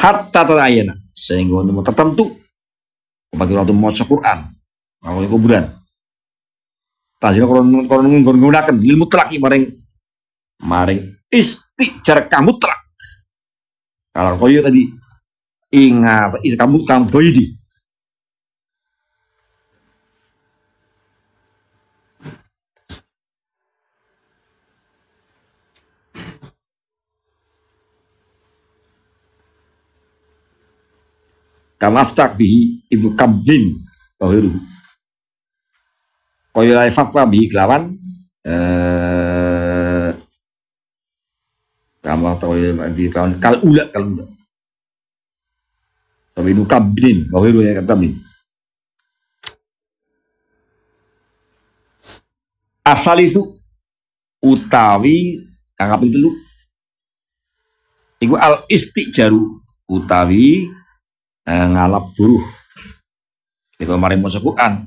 Speaker 1: Hatta ayana Sehingga untuk tertentu. Bagi waktu membaca Quran. Kalau kuburan. Tazina kalau menggunakan ilmu telaki maring maring jarak kamu telak. Kalau koyo iya tadi ingat is kamu kamu koyo kamaftar bihi ibnu kambin, bahiru. koyo lai fakwa bihi kelawan eh kamaftar bihi kelawan kal ula kal ula tapi ibnu kambin, wahiru ya kata min. asal itu utawi kang kaping telu iku al istijaru utawi Eh, ngalap buruh. Di kemarin masuk Quran.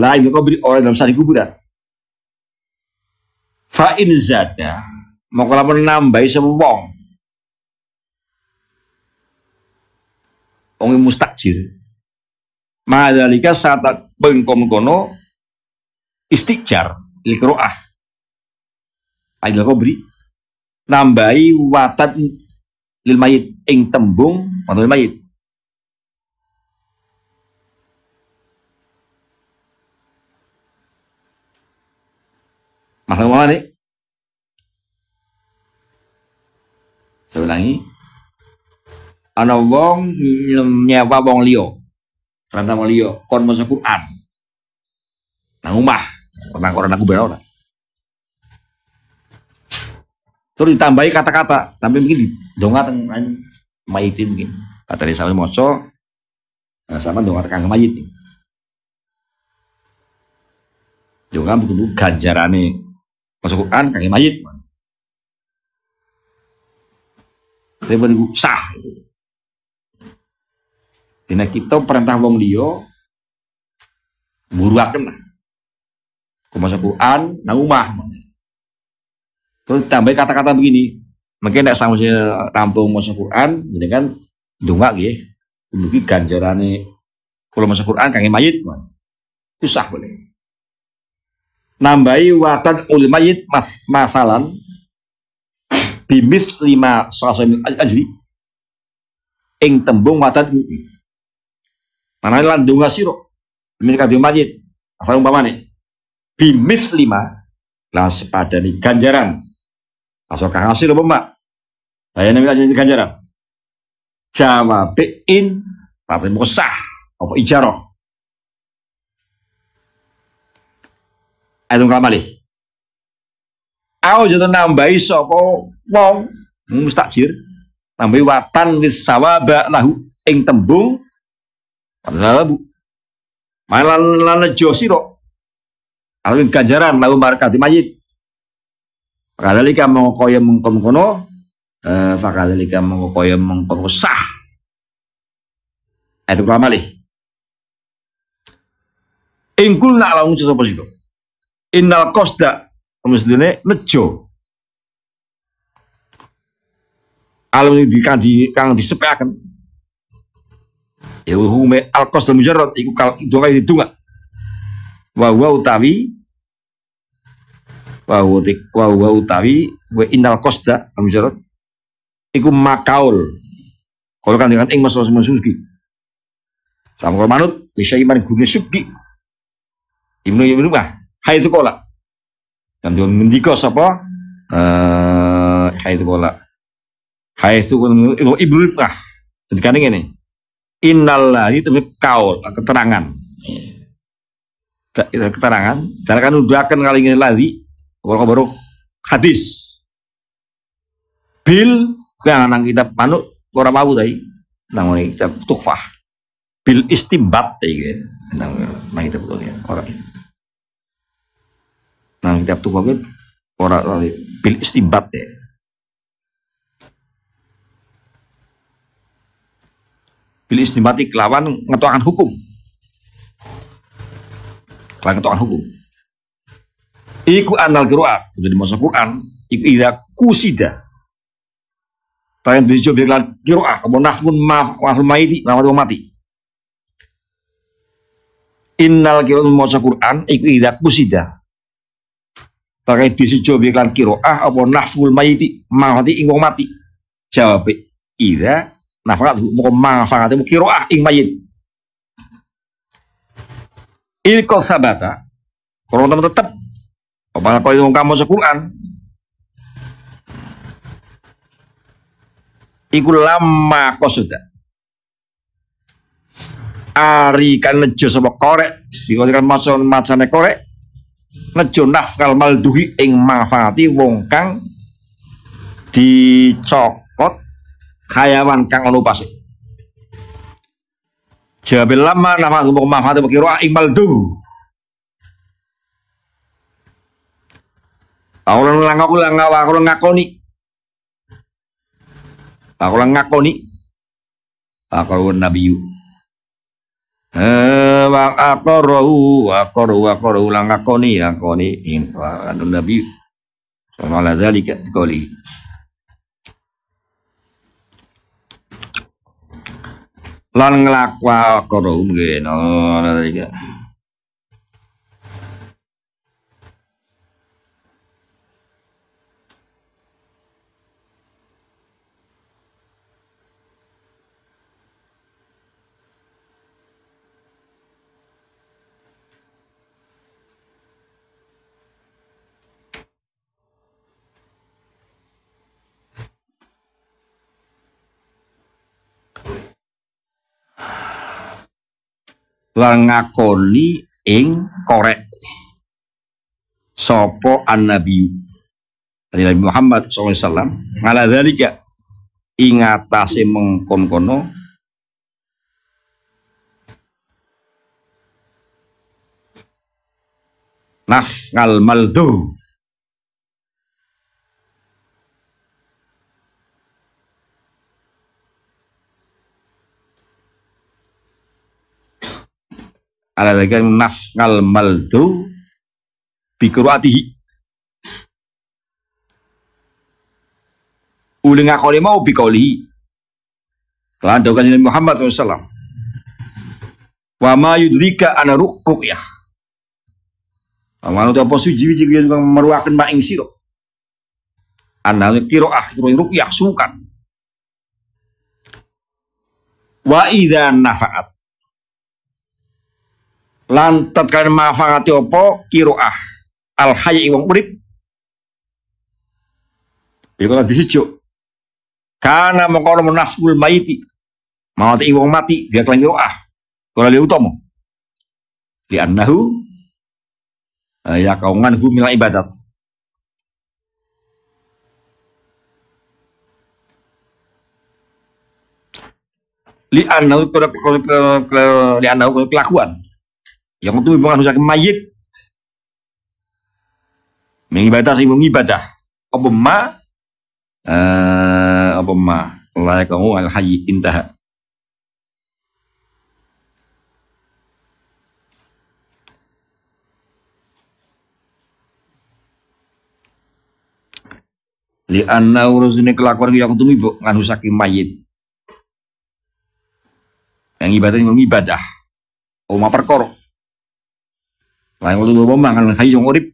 Speaker 1: Lain itu kau beri orang dalam sari kuburan. Fa in zada mau kalau menambahi sembong. Ongi mustakjir. Madalika saat pengkom kono istikjar ilkroah. Ayo kau beri nambahi watan lil mayit ing tembung atau lil mayit Masalah apa ni? Saya ulangi. Ana wong nyewa wong Leo Rata wong liya kon masa Quran. Nang omah, pernah koran aku benar orang Terus ditambahi kata-kata, tapi mungkin dongah tengah anu, majit mungkin. Kata dia sampe moco nah, sama dongak tekan mayit. bukan buku ganjarane Masuk Quran kaki mayit. Tapi beriku sah. Gitu. Dina kita perintah wong liya buruaken lah. Ku masuk Quran nang rumah, Terus tambah kata-kata begini, mungkin tidak sama sih rampung masuk Quran, jadi kan dongak ya kemudian ganjarannya kalau masuk Quran kangen mayit, susah boleh nambahi watan ulmayit mas masalan bimis lima sasim ajri ing tembung watan mana landung siro bimis di majid asal umpama nih bimis lima sepada nih ganjaran asal kang asil umpama saya nih aja ganjaran jawab in pasti musah apa ijaroh Ayo tunggal malih. Aku jadi ya nambahi sopo wong mustajir. Nambahi watan lis sawaba lahu ing tembung. bu Malan lana josiro. Alwin ganjaran lahu mau mayit. Fakadhalika mengkoya mengkono eh, mau mengkoya mengkom sah Itu kamalih Ingkul nak lawung sesuatu. situ Innal qasda mestine nejo. Alam di kang di kang disepeaken. Ya hume al qasda mujarot iku kal itu kaya ditungak. Wa huwa utawi wa huwa utawi wa innal qasda Mujarot, iku makaul. Kalau kan dengan ing masalah semusuki. Sama kalau manut, bisa iman gune suki. Ibnu Ibnu mah, hai itu qala. Dan ngendika sapa? Eh sekolah ibu ibu ibu Rifah. Jadi kan inal lagi temen kaul keterangan. Ya, keterangan, cara kan akan kali ini lagi, kalau baru hadis. Bil, yang ya, anak kita panut orang mau tadi, namun kita tuhfah. Bil istimbat, nah nang kita ya orang itu. Nah, tuh Tukawi ora pilih istimbat ya. pilih istibat kelawan ngetokan hukum. Kelawan ngetokan hukum. Iku anal qiraat, jadi masuk Quran, iku ida kusida. di dijo bil qiraah, kamu nafmun maaf wal maiti, mawat mati. Innal qiraat masuk Quran iku ida kusida. Pakai disijo kiro kiroah apa naful mayiti mati ing wong mati. Jawab ida nafakat moko manfaat kiro kiroah ing mayit. Iko sabata kalau teman tetap apa kalau kamu sekuran iku lama sudah ari kan lejo sapa korek dikon masuk macamnya korek nejo nafkal malduhi ing mafati wong kang dicokot kayawan kang ono pasik Jabil lama nama kumuk mafati mukiro ing maldu Aku lang aku lang aku lang ngakoni. Aku lang ngakoni. Aku lang nabiyu wa aqarru wa aqarru wa aqarru la ngakoni ngakoni in wa anun nabi sama la zalika qali lan nglakwa aqarru ngene langakoni ing korek sopo an nabi dari Nabi Muhammad SAW ngala dalika ingatasi mengkonkono ngal maldu ala dzalika nafqal maldu bikruatihi uling akoli mau bikoli kalau ada kajian Muhammad SAW wa ma yudrika ana ya Amanu apa suji wiji yen meruaken mak ing sira ana qiraah ruqyah sukan wa idza nafa'at lan tatkala mafangati apa kiroah al hayy wong urip Iku kan disijuk. Karena mengkono menasbul mayiti. Mawat wong mati dia kelan kiroah. Kalau dia utomo Li annahu ya kaungan hu mila ibadat. Li annahu kelakuan yang itu bukan usah mayit. Mengibadah sih mengibadah. Apa ma? Eh, apa ma? Layakahu al hayy intah li anna urusine kelakuan yang tumi bu nganu saking mayit yang ibadah yang ibadah oma perkor Rahimahullah Bambang kan yang urib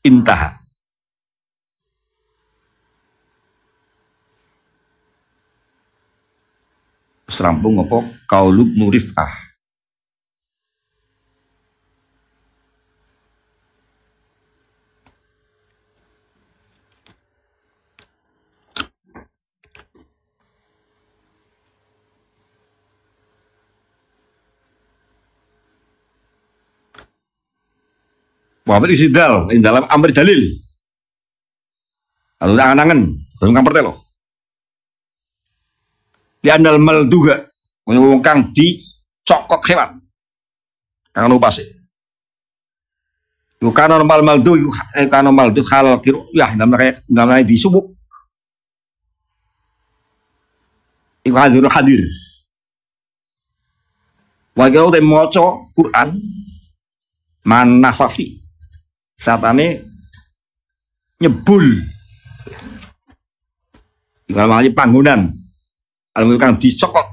Speaker 1: intaha. Serampung apa kaulub nurif ah. Muhammad isidal, in dalam amri dalil. Atau angan-angan, belum kang pertelo. Di andal mal duga, wong kang cokok hewan. Kang lupa sih. Yukano mal mal du, yukano mal du halal kiru, ya kayak di disubuk. Iku hadir hadir. Wajib udah moco Quran manafafi satane nyebul dalam hal panggonan alam kang dicokok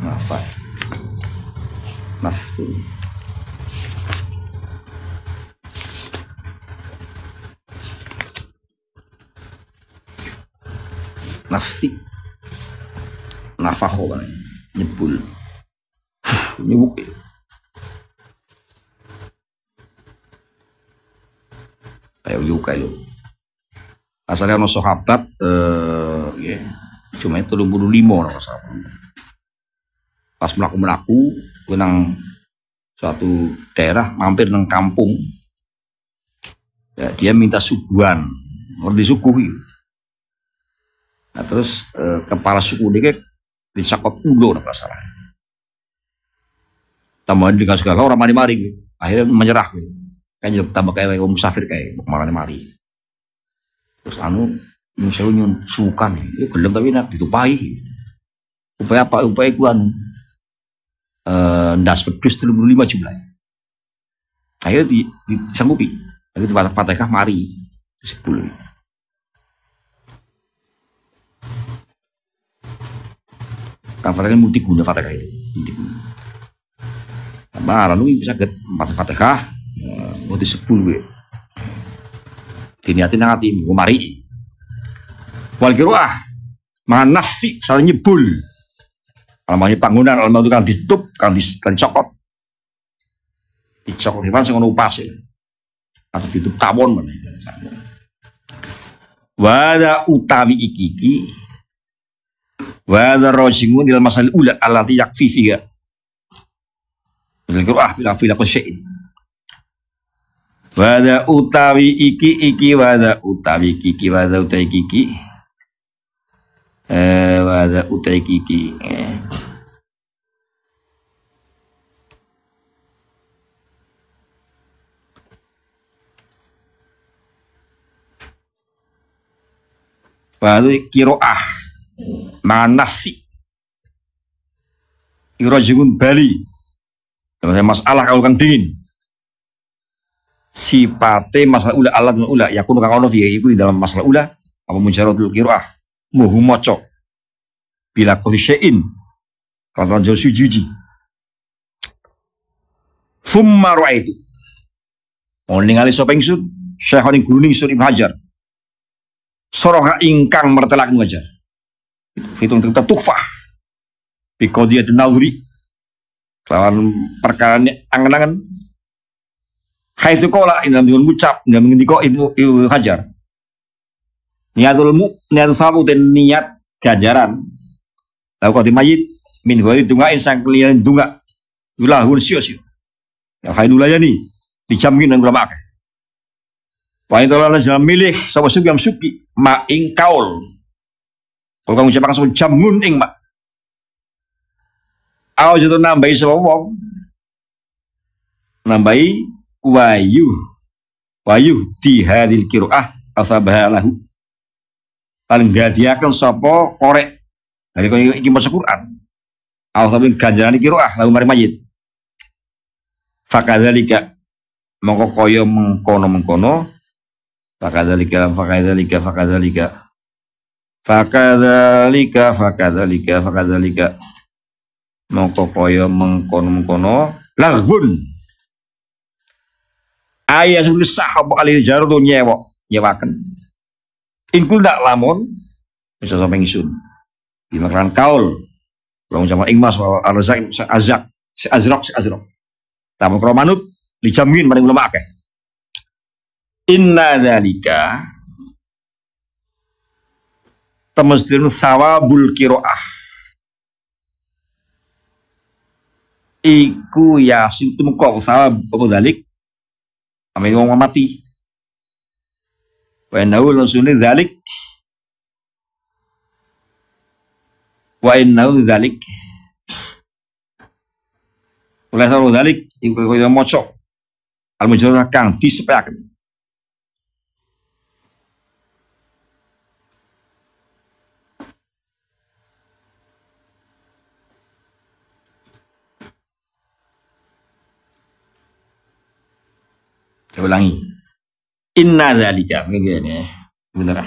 Speaker 1: nafas nafsu kok kan nyebul ini wukil kayak yuka itu asalnya no sahabat eh, iya. cuma itu lu buru limo no pas melaku melaku kenang suatu daerah mampir neng kampung ya, dia minta suguhan mau disuguhi iya. nah terus eh, kepala suku dia di ulo nak kasalanan. Tambah dengan segala orang mari-mari. Akhirnya menyerah. Kan tambah kayak orang musafir kayak mari-mari. Terus anu misalnya nyun sukan, ya gelem tapi nak ditupai. Upaya apa? Upaya ku anu eh tujuh puluh lima jumlah. Akhirnya di, disanggupi. Akhirnya di Fatihah mari sepuluh Kan Fatihah multi guna Fatihah itu. guna. Tambah lalu bisa get empat Fatihah eh, multi sepuluh ya. Diniatin nang ati mari. Wal kiroah mangan nafsi saling nyebul. Alamanya bangunan, alam itu kan ditutup, kan dicokot. Dicokot hewan sih ono upas e. Atau ditutup tawon mana? Wada utawi ikiki. iki Wa hadza rajinun ilal masal ula allati yakfi fiha. Bil qira'ah bil pila qasy'in. Wa hadza utawi iki iki wa hadza utawi iki iki wa hadza utawi iki iki. Eh wa hadza utawi iki iki. Baru eh. kiroah Manasi nasi. Bali. Masalah kalau kan dingin. Sipate masalah ula alat ula. Ya kunu kau ono iku di dalam masalah ula. Apa mujaradul qiraah. Muhu moco. Bila kulli syai'in. Kalau jauh sujuji. Thumma ru'aitu. itu oning sapa ingsun? Syekh ning guru ning Hajar. Soroha ingkang mertelak wajar itu Fitung tetap piko dia denazuri. Kelawan perkara ini angan-angan. Hai sekolah, ini dalam dengan ucap, dalam mengendiko ibu ibu Hajar. Niatul mu, niatul sabu, dan niat gajaran. Lalu kau dimajit min hari dungain sang kelian dunga. Ulah hun sio sio. hai dulu aja ya nih, dijamin dan berapa akeh. Wa itu milih sama suki yang suki, ma ingkaul Kok kamu ucap langsung jamun ing mak. Aku jatuh nambahi sapa wong. Nambahi wayu. Wayu di hadil kiroah asabah lahu. Paling gadiakan sopo korek. Dari kau iki maca Quran. Aku sampe ganjaran kiroah lahu mari mayit. Fakadzalika mongko kaya mengkono-mengkono fakadzalika fakadzalika fakadzalika Fakadzalika fakadzalika fakadzalika mongko kaya mengkono-mengkono lagun ayah sing sah apa alil jarud nyewok nyewaken Inkul ndak lamun bisa sampai ngisun di makanan kaul Long sama ingmas alazak azak azak azrok si azrok tamu kromanut dijamin paling ulama akeh inna dzalika teman sawabul kiroah iku yasin tumko sawab apa dalik sampai ngomong mati wa innahu lansuni dalik wa innahu dalik oleh sawab dalik iku kaya maca al mujrah kang disepaken ulangi inna zalika begini bener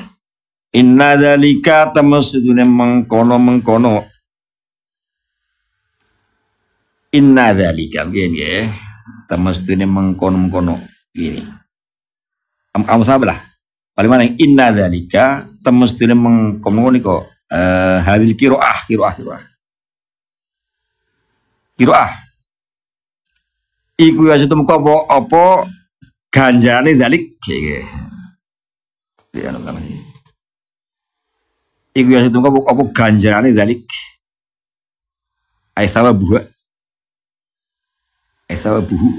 Speaker 1: inna zalika temes sedune mengkono mengkono inna zalika begini ya temes mengkono mengkono gini am am sabalah paling mana inna zalika temes sedune mengkono mengkono kok uh, eh, hadil kiroah kiroah kiroah kiroah iku ya situm apa كان جرى ذلك Iku ya hitung kamu apa ganjarannya dalik. Aisawa buah. Aisawa buhu.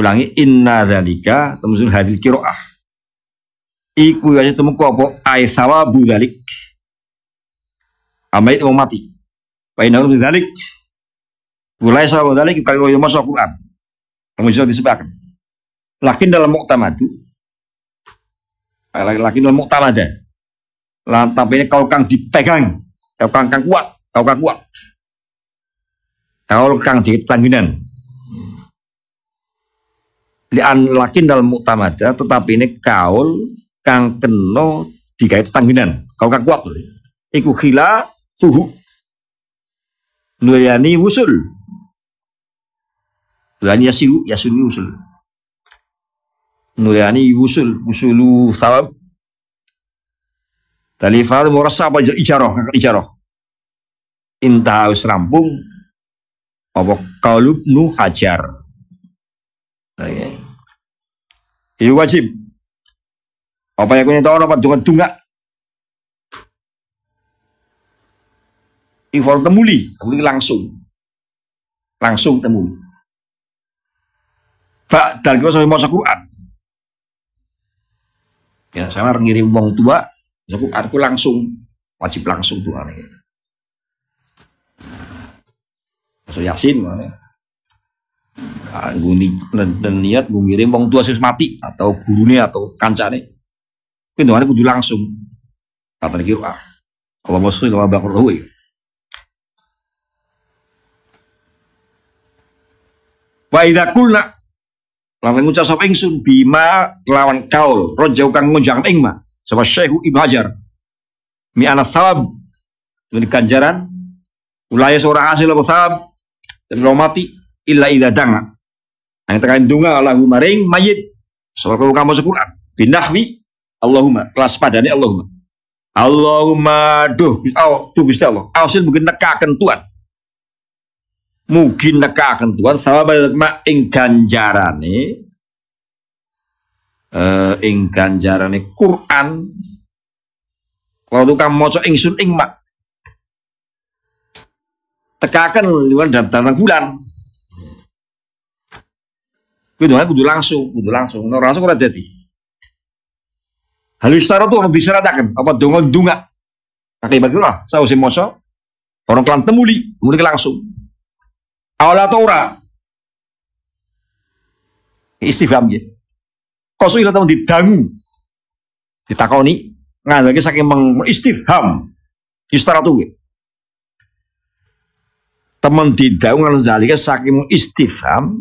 Speaker 1: Ulangi inna dalika temsul hadil kiroah. Iku ya hitung kamu apa aisawa bu dalik. Amait mau mati. Bainal Zalik, Mulai sahabat dalik kang koyo masuk Quran. Kamu iso disebakan. Lakin dalam muktamadu eh, lakin dalam muktamada. Lan tapi ini kau kang dipegang, kau kang kang kuat, kau kang kuat. Kau kang ditangginan. Lian lakin dalam muktamada tetapi ini kaul kang keno digait tangginan. Kau kang kuat. Iku kila suhu. Nuyani wusul yani yasiru yasiru usul yani usul, usulu Tali Talifal murasa apa ijaroh ijaroh inta us rampung apa nu hajar okay. Ini wajib. Apa yang kau tahu apa dengan tunggak? Inform temuli, temuli langsung, langsung temuli. Pak, dal kita sampai maca Quran. Ya sama ngirim wong tua, aku aku langsung wajib langsung tuh aneh. Masuk Yasin mana? Ah, gue niat gue ngirim wong tua sih mati atau gurune atau kancane. Kita mana kudu langsung. Kata niki kalau mau sih kalau bakar huwi. Wa idza Lawan ngucap sapa ingsun bima lawan kaul rojau kang ngunjang ing ma sapa syekh Ibnu Hajar. Mi ana sawab demi ganjaran ulaya seorang hasil apa sawab dan lo mati illa idza danga. Nah, Ang tekan dunga lahu maring mayit sapa kamu kamu Quran binahwi Allahumma kelas padane Allahumma Allahumma duh oh, tuh Gusti Allah ausin mungkin nekaken Tuhan mugi akan Tuhan banyak ma ing ganjarane eh ing ganjarane Quran kalau mau maca ingsun ing mak luar dan datang bulan kudu kudu langsung kudu langsung ora langsung udah jadi halus taro tuh orang diseratakan apa dongon dunga akibat itu lah saya mau moco orang kelan temuli kemudian langsung Awal atau ora. Istifham ya. Kau ila temen didangu. Ditakoni lagi saking isti'fham, Istaratu nggih. teman didangu ngandhake zalika saking istifham.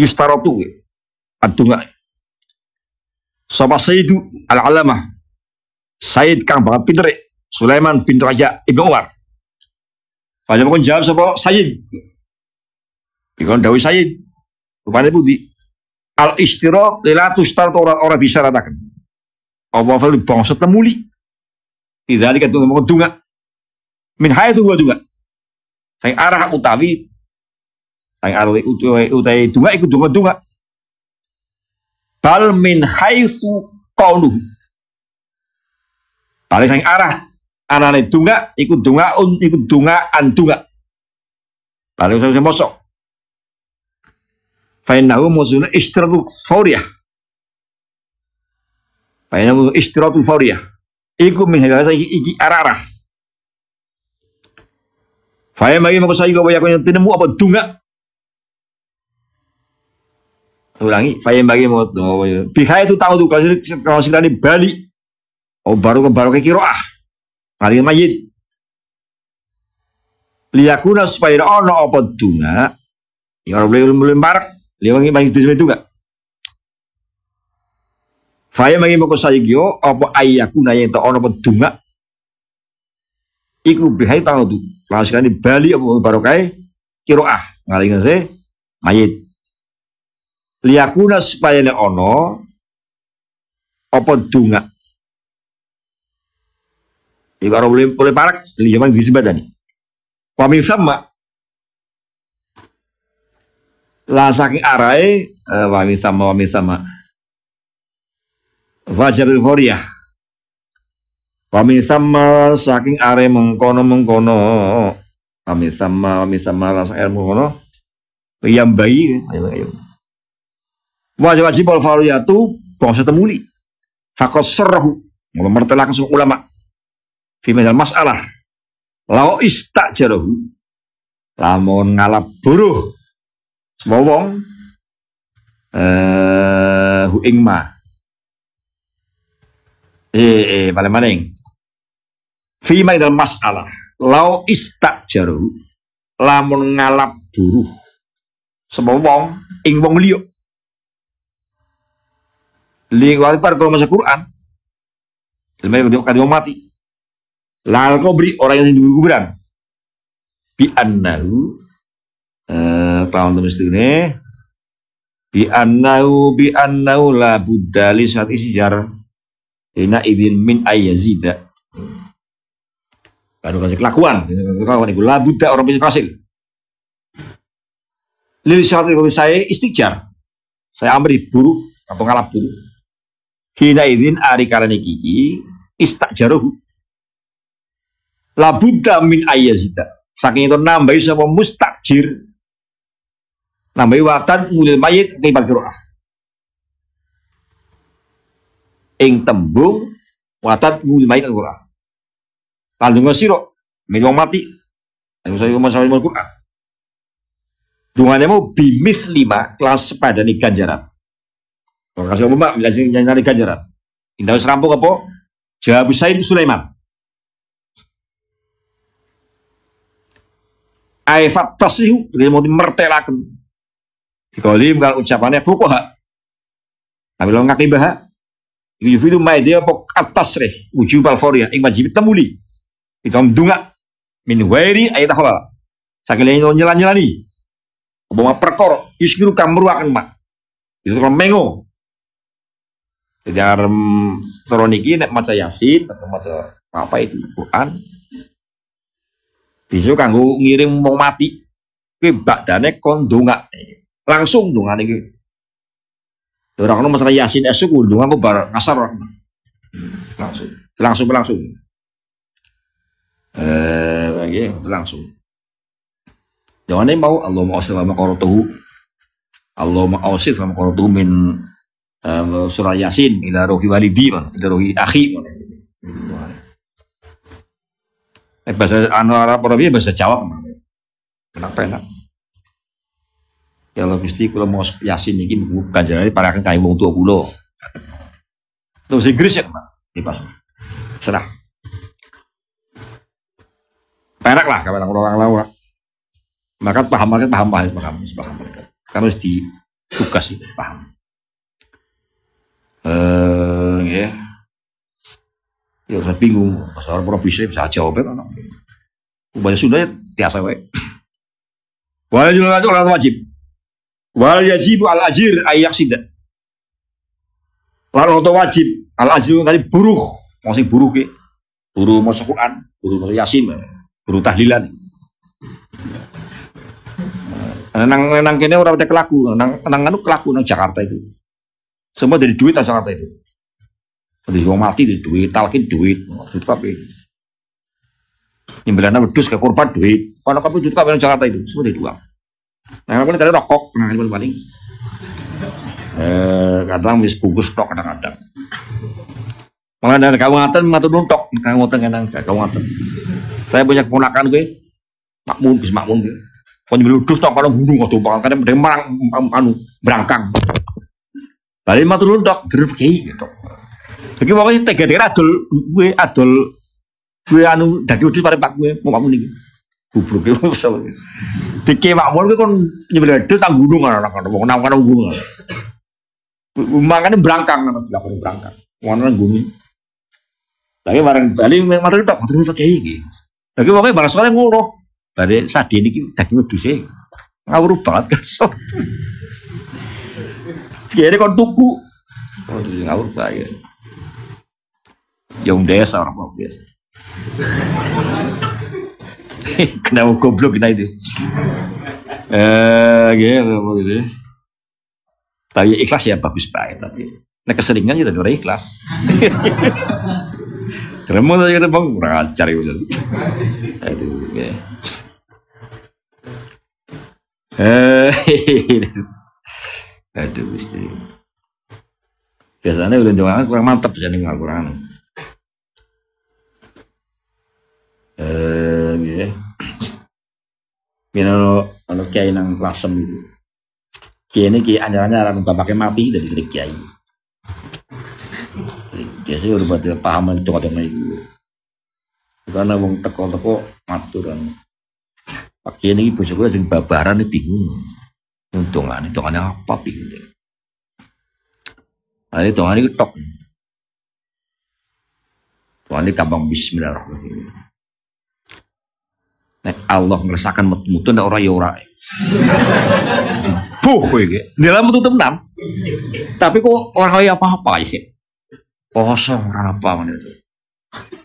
Speaker 1: Yustaratu nggih. Adunga. Sapa Sayyidu al-Alamah. Said kang banget pinter Sulaiman bin Raja Ibnu Umar banyak pun jawab sopo Sayyid. Ikon Dawi Sayyid. Rupanya budi. Al istira lila orang-orang bisa ratakan. Apa fal bangsa temuli. Tidak itu mau dunga. Min hayatu gua dunga. Saya arah utawi saya arah utawi utawi tunggak ikut dunga tunggak Bal min kau qauluhu. Tali saya arah anane dunga iku dungaun iku dungaan dunga paling saya mosok fa innahu muzuna istirahat fauriyah fa innahu iku min hadza iki ararah fa bagi mau saya saiki kaya yang tinemu apa dunga ulangi fa bagi mau pihak itu tahu tuh kalau sekali Bali oh baru ke baru ke kiroah alil mayit liyakuna supaya ono apa dunga ya ora boleh mulai parak liwangi mayit disme itu enggak Faya mangi moko sayegyo apa ayakuna yang to ono apa dunga iku bihai tanggo tu lawas kan bali apa barokai kiroah ngalingan se mayit liyakuna supaya ono apa dunga Ibarat ya, boleh boleh parak li zaman disibadani. Wa min thamma la saking arai wa eh, min sama wa min thamma wa saking arai mengkono mengkono wa min thamma wa min thamma la saking mengkono yang bayi wajib wajib al fariyatu bangsa temuli fakos Mula mertelakan semua ulama Fiminal masalah. Lau istak jarum. Lamun ngalap buruh. Semowong. Eh, hu ingma. Eh, eh, maling-maling. Fima dalam masalah. Lau istak jarum. Lamun ngalap buruh. Semowong. Ing wong liuk. Liwali par kalau masuk Quran. Ilmu yang mati. Lal beri orang yang di kuburan. Bi annahu eh terus tumis ini bi annahu bi annahu lah budali li syar'i Kena ina idin min ayyazida baru kasih kelakuan kelakuan itu la buta orang kasih. kasil lil itu saya istijar saya amri buruk atau ngalap buruk hina idin ari nikiki kiki istakjaruhu Labuda min ayazita Saking itu nambahi sama mustakjir. Nambahi watan mulil mayit kima kiroah. Ing tembung watan mulai mayit kiroah. Tandungan siro. Minum mati. Tandungan saya rumah sama Quran. Dungannya mau bimis lima kelas pada nih ganjaran. Kalau kasih umpama, bila nyari ganjaran. Indah serampok apa? Jawab Said Sulaiman. Aifat tasihu dia mau dimertelakan dikoli kalau ucapannya fukoha tapi lo ngaki baha yufidu maidia pok atas reh ujub alforia ing wajib temuli itu om dunga min wairi ayat halal sakit ini nyelan nyelani bawa perkor Iskiru kamru akan mak itu kalau mengo jadi arem Soroniki nek maca yasin atau maca apa itu Quran bisa kanggo ngirim mau mati. Kuwi badane kon ndongak. Langsung ndongane kuwi. Ora ono masalah Yasin esuk ndonga kok bar ngasar. Langsung. Langsung langsung. Eh, lagi langsung. Jangan nih mau Allah mau sama korotuhu mau ausif sama korotuhu min eh, surah yasin ilah rohi walidi ilah rohi akhi Eh, bahasa anu Arab Arabi bahasa Jawa Kenapa enak? Ya Allah mesti kalau mau yasin ini bukan jadi para kan kain bung tua pulau. Tuh Inggris ya pak, di pas serah. Perak lah kalau orang lawa Maka paham mereka paham paham paham paham mereka. Karena harus di tugas paham. Eh, uh, ya. Ya saya bingung, Arab provinsi bisa bisa jawab kan. Ubahnya sudah ya tiasa wae. Wal yajibu al wajib. Wal yajibu al ajir ayak sidat. Lalu untuk wajib al ajir tadi buruh, masing buruh ke, buruh masuk Quran, buruh masuk yasin, buruh tahlilan. Nang nang kene orang teh kelaku, nang nang anu kelaku nang Jakarta itu. Semua dari duit nang Jakarta itu. Jadi wong mati di duit, talkin duit, maksud kape. Nyembelana wedus ke korban duit. Kalau kape itu kape Jakarta itu semua dari uang. Nah, paling kadang rokok, nah paling paling. Eh, kadang wis bungkus tok kadang-kadang. Malah dari kawangan matur nuntok, kawasan kadang kawasan Saya banyak keponakan gue, makmun, bis makmun gue. Kau nyebelin dus tok kalau bunuh waktu tumpang kadang merang anu berangkang. Balik matur tok jeruk kei gitu. Iki pokoknya tega-tega adol gue adol gue anu dadi wedhus pare pak kuwe pokoke niki. gue, wis. Dike makmur gue kon nyembelih wedhus tang gunung orang kono wong nang kono gunung. Makane nama tidak pernah brangkang. Wong nang bumi. Tapi bareng bali matur tok matur kayak iki. Tapi pokoke bareng sore ngono. Bare sadene iki daging wedhus e. Ngawur banget kesok. Sekiranya kon tuku, oh, iya, ngawur banget. Yang desa orang mau biasa. Kenapa goblok kita itu? Eh, gitu, gitu. Tapi ikhlas ya bagus baik tapi nah keseringan juga dari ikhlas. Keremu tadi kita bang kurang ajar itu. Ya, aduh, ya. Eh, aduh, istri. Biasanya udah jualan kan kurang mantap jadi nggak kurang. Anu. eh nggih Mino ono anu kiai nang lasem itu. Kiai ini anu kiai anyar-anyar bapaknya mati dari kiri kiai. Biasanya udah buat paham itu kata mereka. Karena wong teko-teko maturan. Pak kiai ini bosok aja sing babaran ini bingung. Untungan, itu kan apa bingung. ini tuan itu tok. Tungan ini gampang bismillahirrahmanirrahim. Nek Allah ngerasakan mutu ndak ora ya ora. Buh kowe iki. Dalam metu tenan. Tapi kok orang kaya apa-apa sih. Kosong ora apa ngono itu.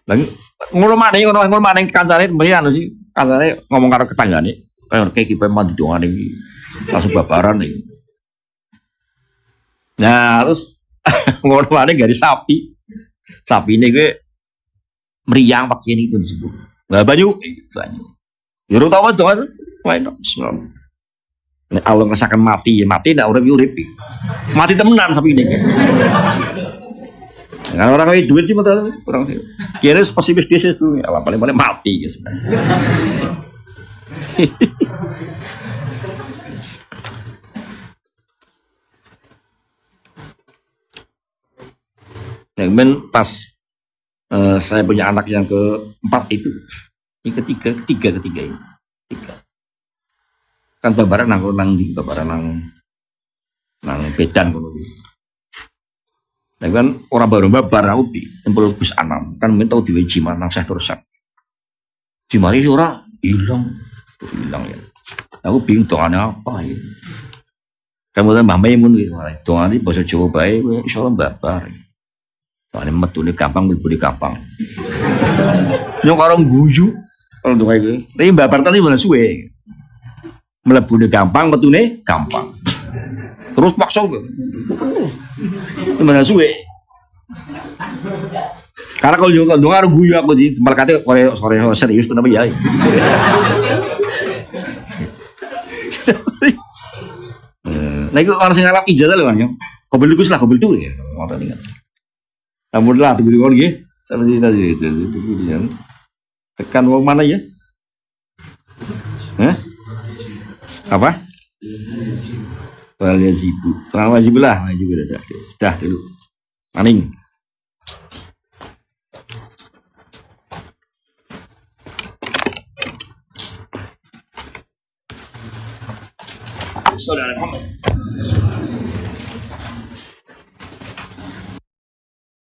Speaker 1: Lagi ngono maknane ngono ngono maknane kancane mrene anu sih. Kancane ngomong karo ketanggane. Kayak kayak kipe mandi dongane iki. Langsung babaran iki. Nah, terus ngono maknane garis sapi. Sapi ini gue meriang pakai ini itu disebut. Nah, banyu, banyu tau utawa doa Main dong, Bismillah. Ini Allah ngesakan mati ya mati ndak urip ya urip. Mati temenan sampai ini. Nah, orang kaya duit sih betul, orang kira pesimis bisnis itu, alam paling paling mati ya. Nah, pas uh, saya punya anak yang keempat itu, ini ketiga, ketiga, ketiga ini. Tiga. Kan babaran nang nang di babaran nang nang bedan kono Lah kan orang baru babar aku di tempel bus anam kan minta di wiji mana nang terusak. Jimari sih orang hilang, terus hilang ya. Aku bingung doanya apa ya. Kamu tuh mbak Maimun gitu malah. Doa ini bahasa Jawa baik, insya Allah babar. Soalnya metu ini gampang, berbudi gampang. Nyok orang guyu, kalau Untung itu, Tapi Mbak Barta ini malah suwe. Melebuni gampang, nih gampang. Terus paksa. Ini malah suwe. Karena kalau juga dengar harus guyu aku sih. kata oleh sore serius tuh namanya ya. Nah itu orang singgalap ijazah lho kan ya. Kobel Gus lah, beli tuh ya. mau tanya. Namun lah tunggu dikon nggih. sih cerita itu tekan wong mana ya Hah? apa wal yazibu nah, lah? wajib dah dah dulu maning saudara Muhammad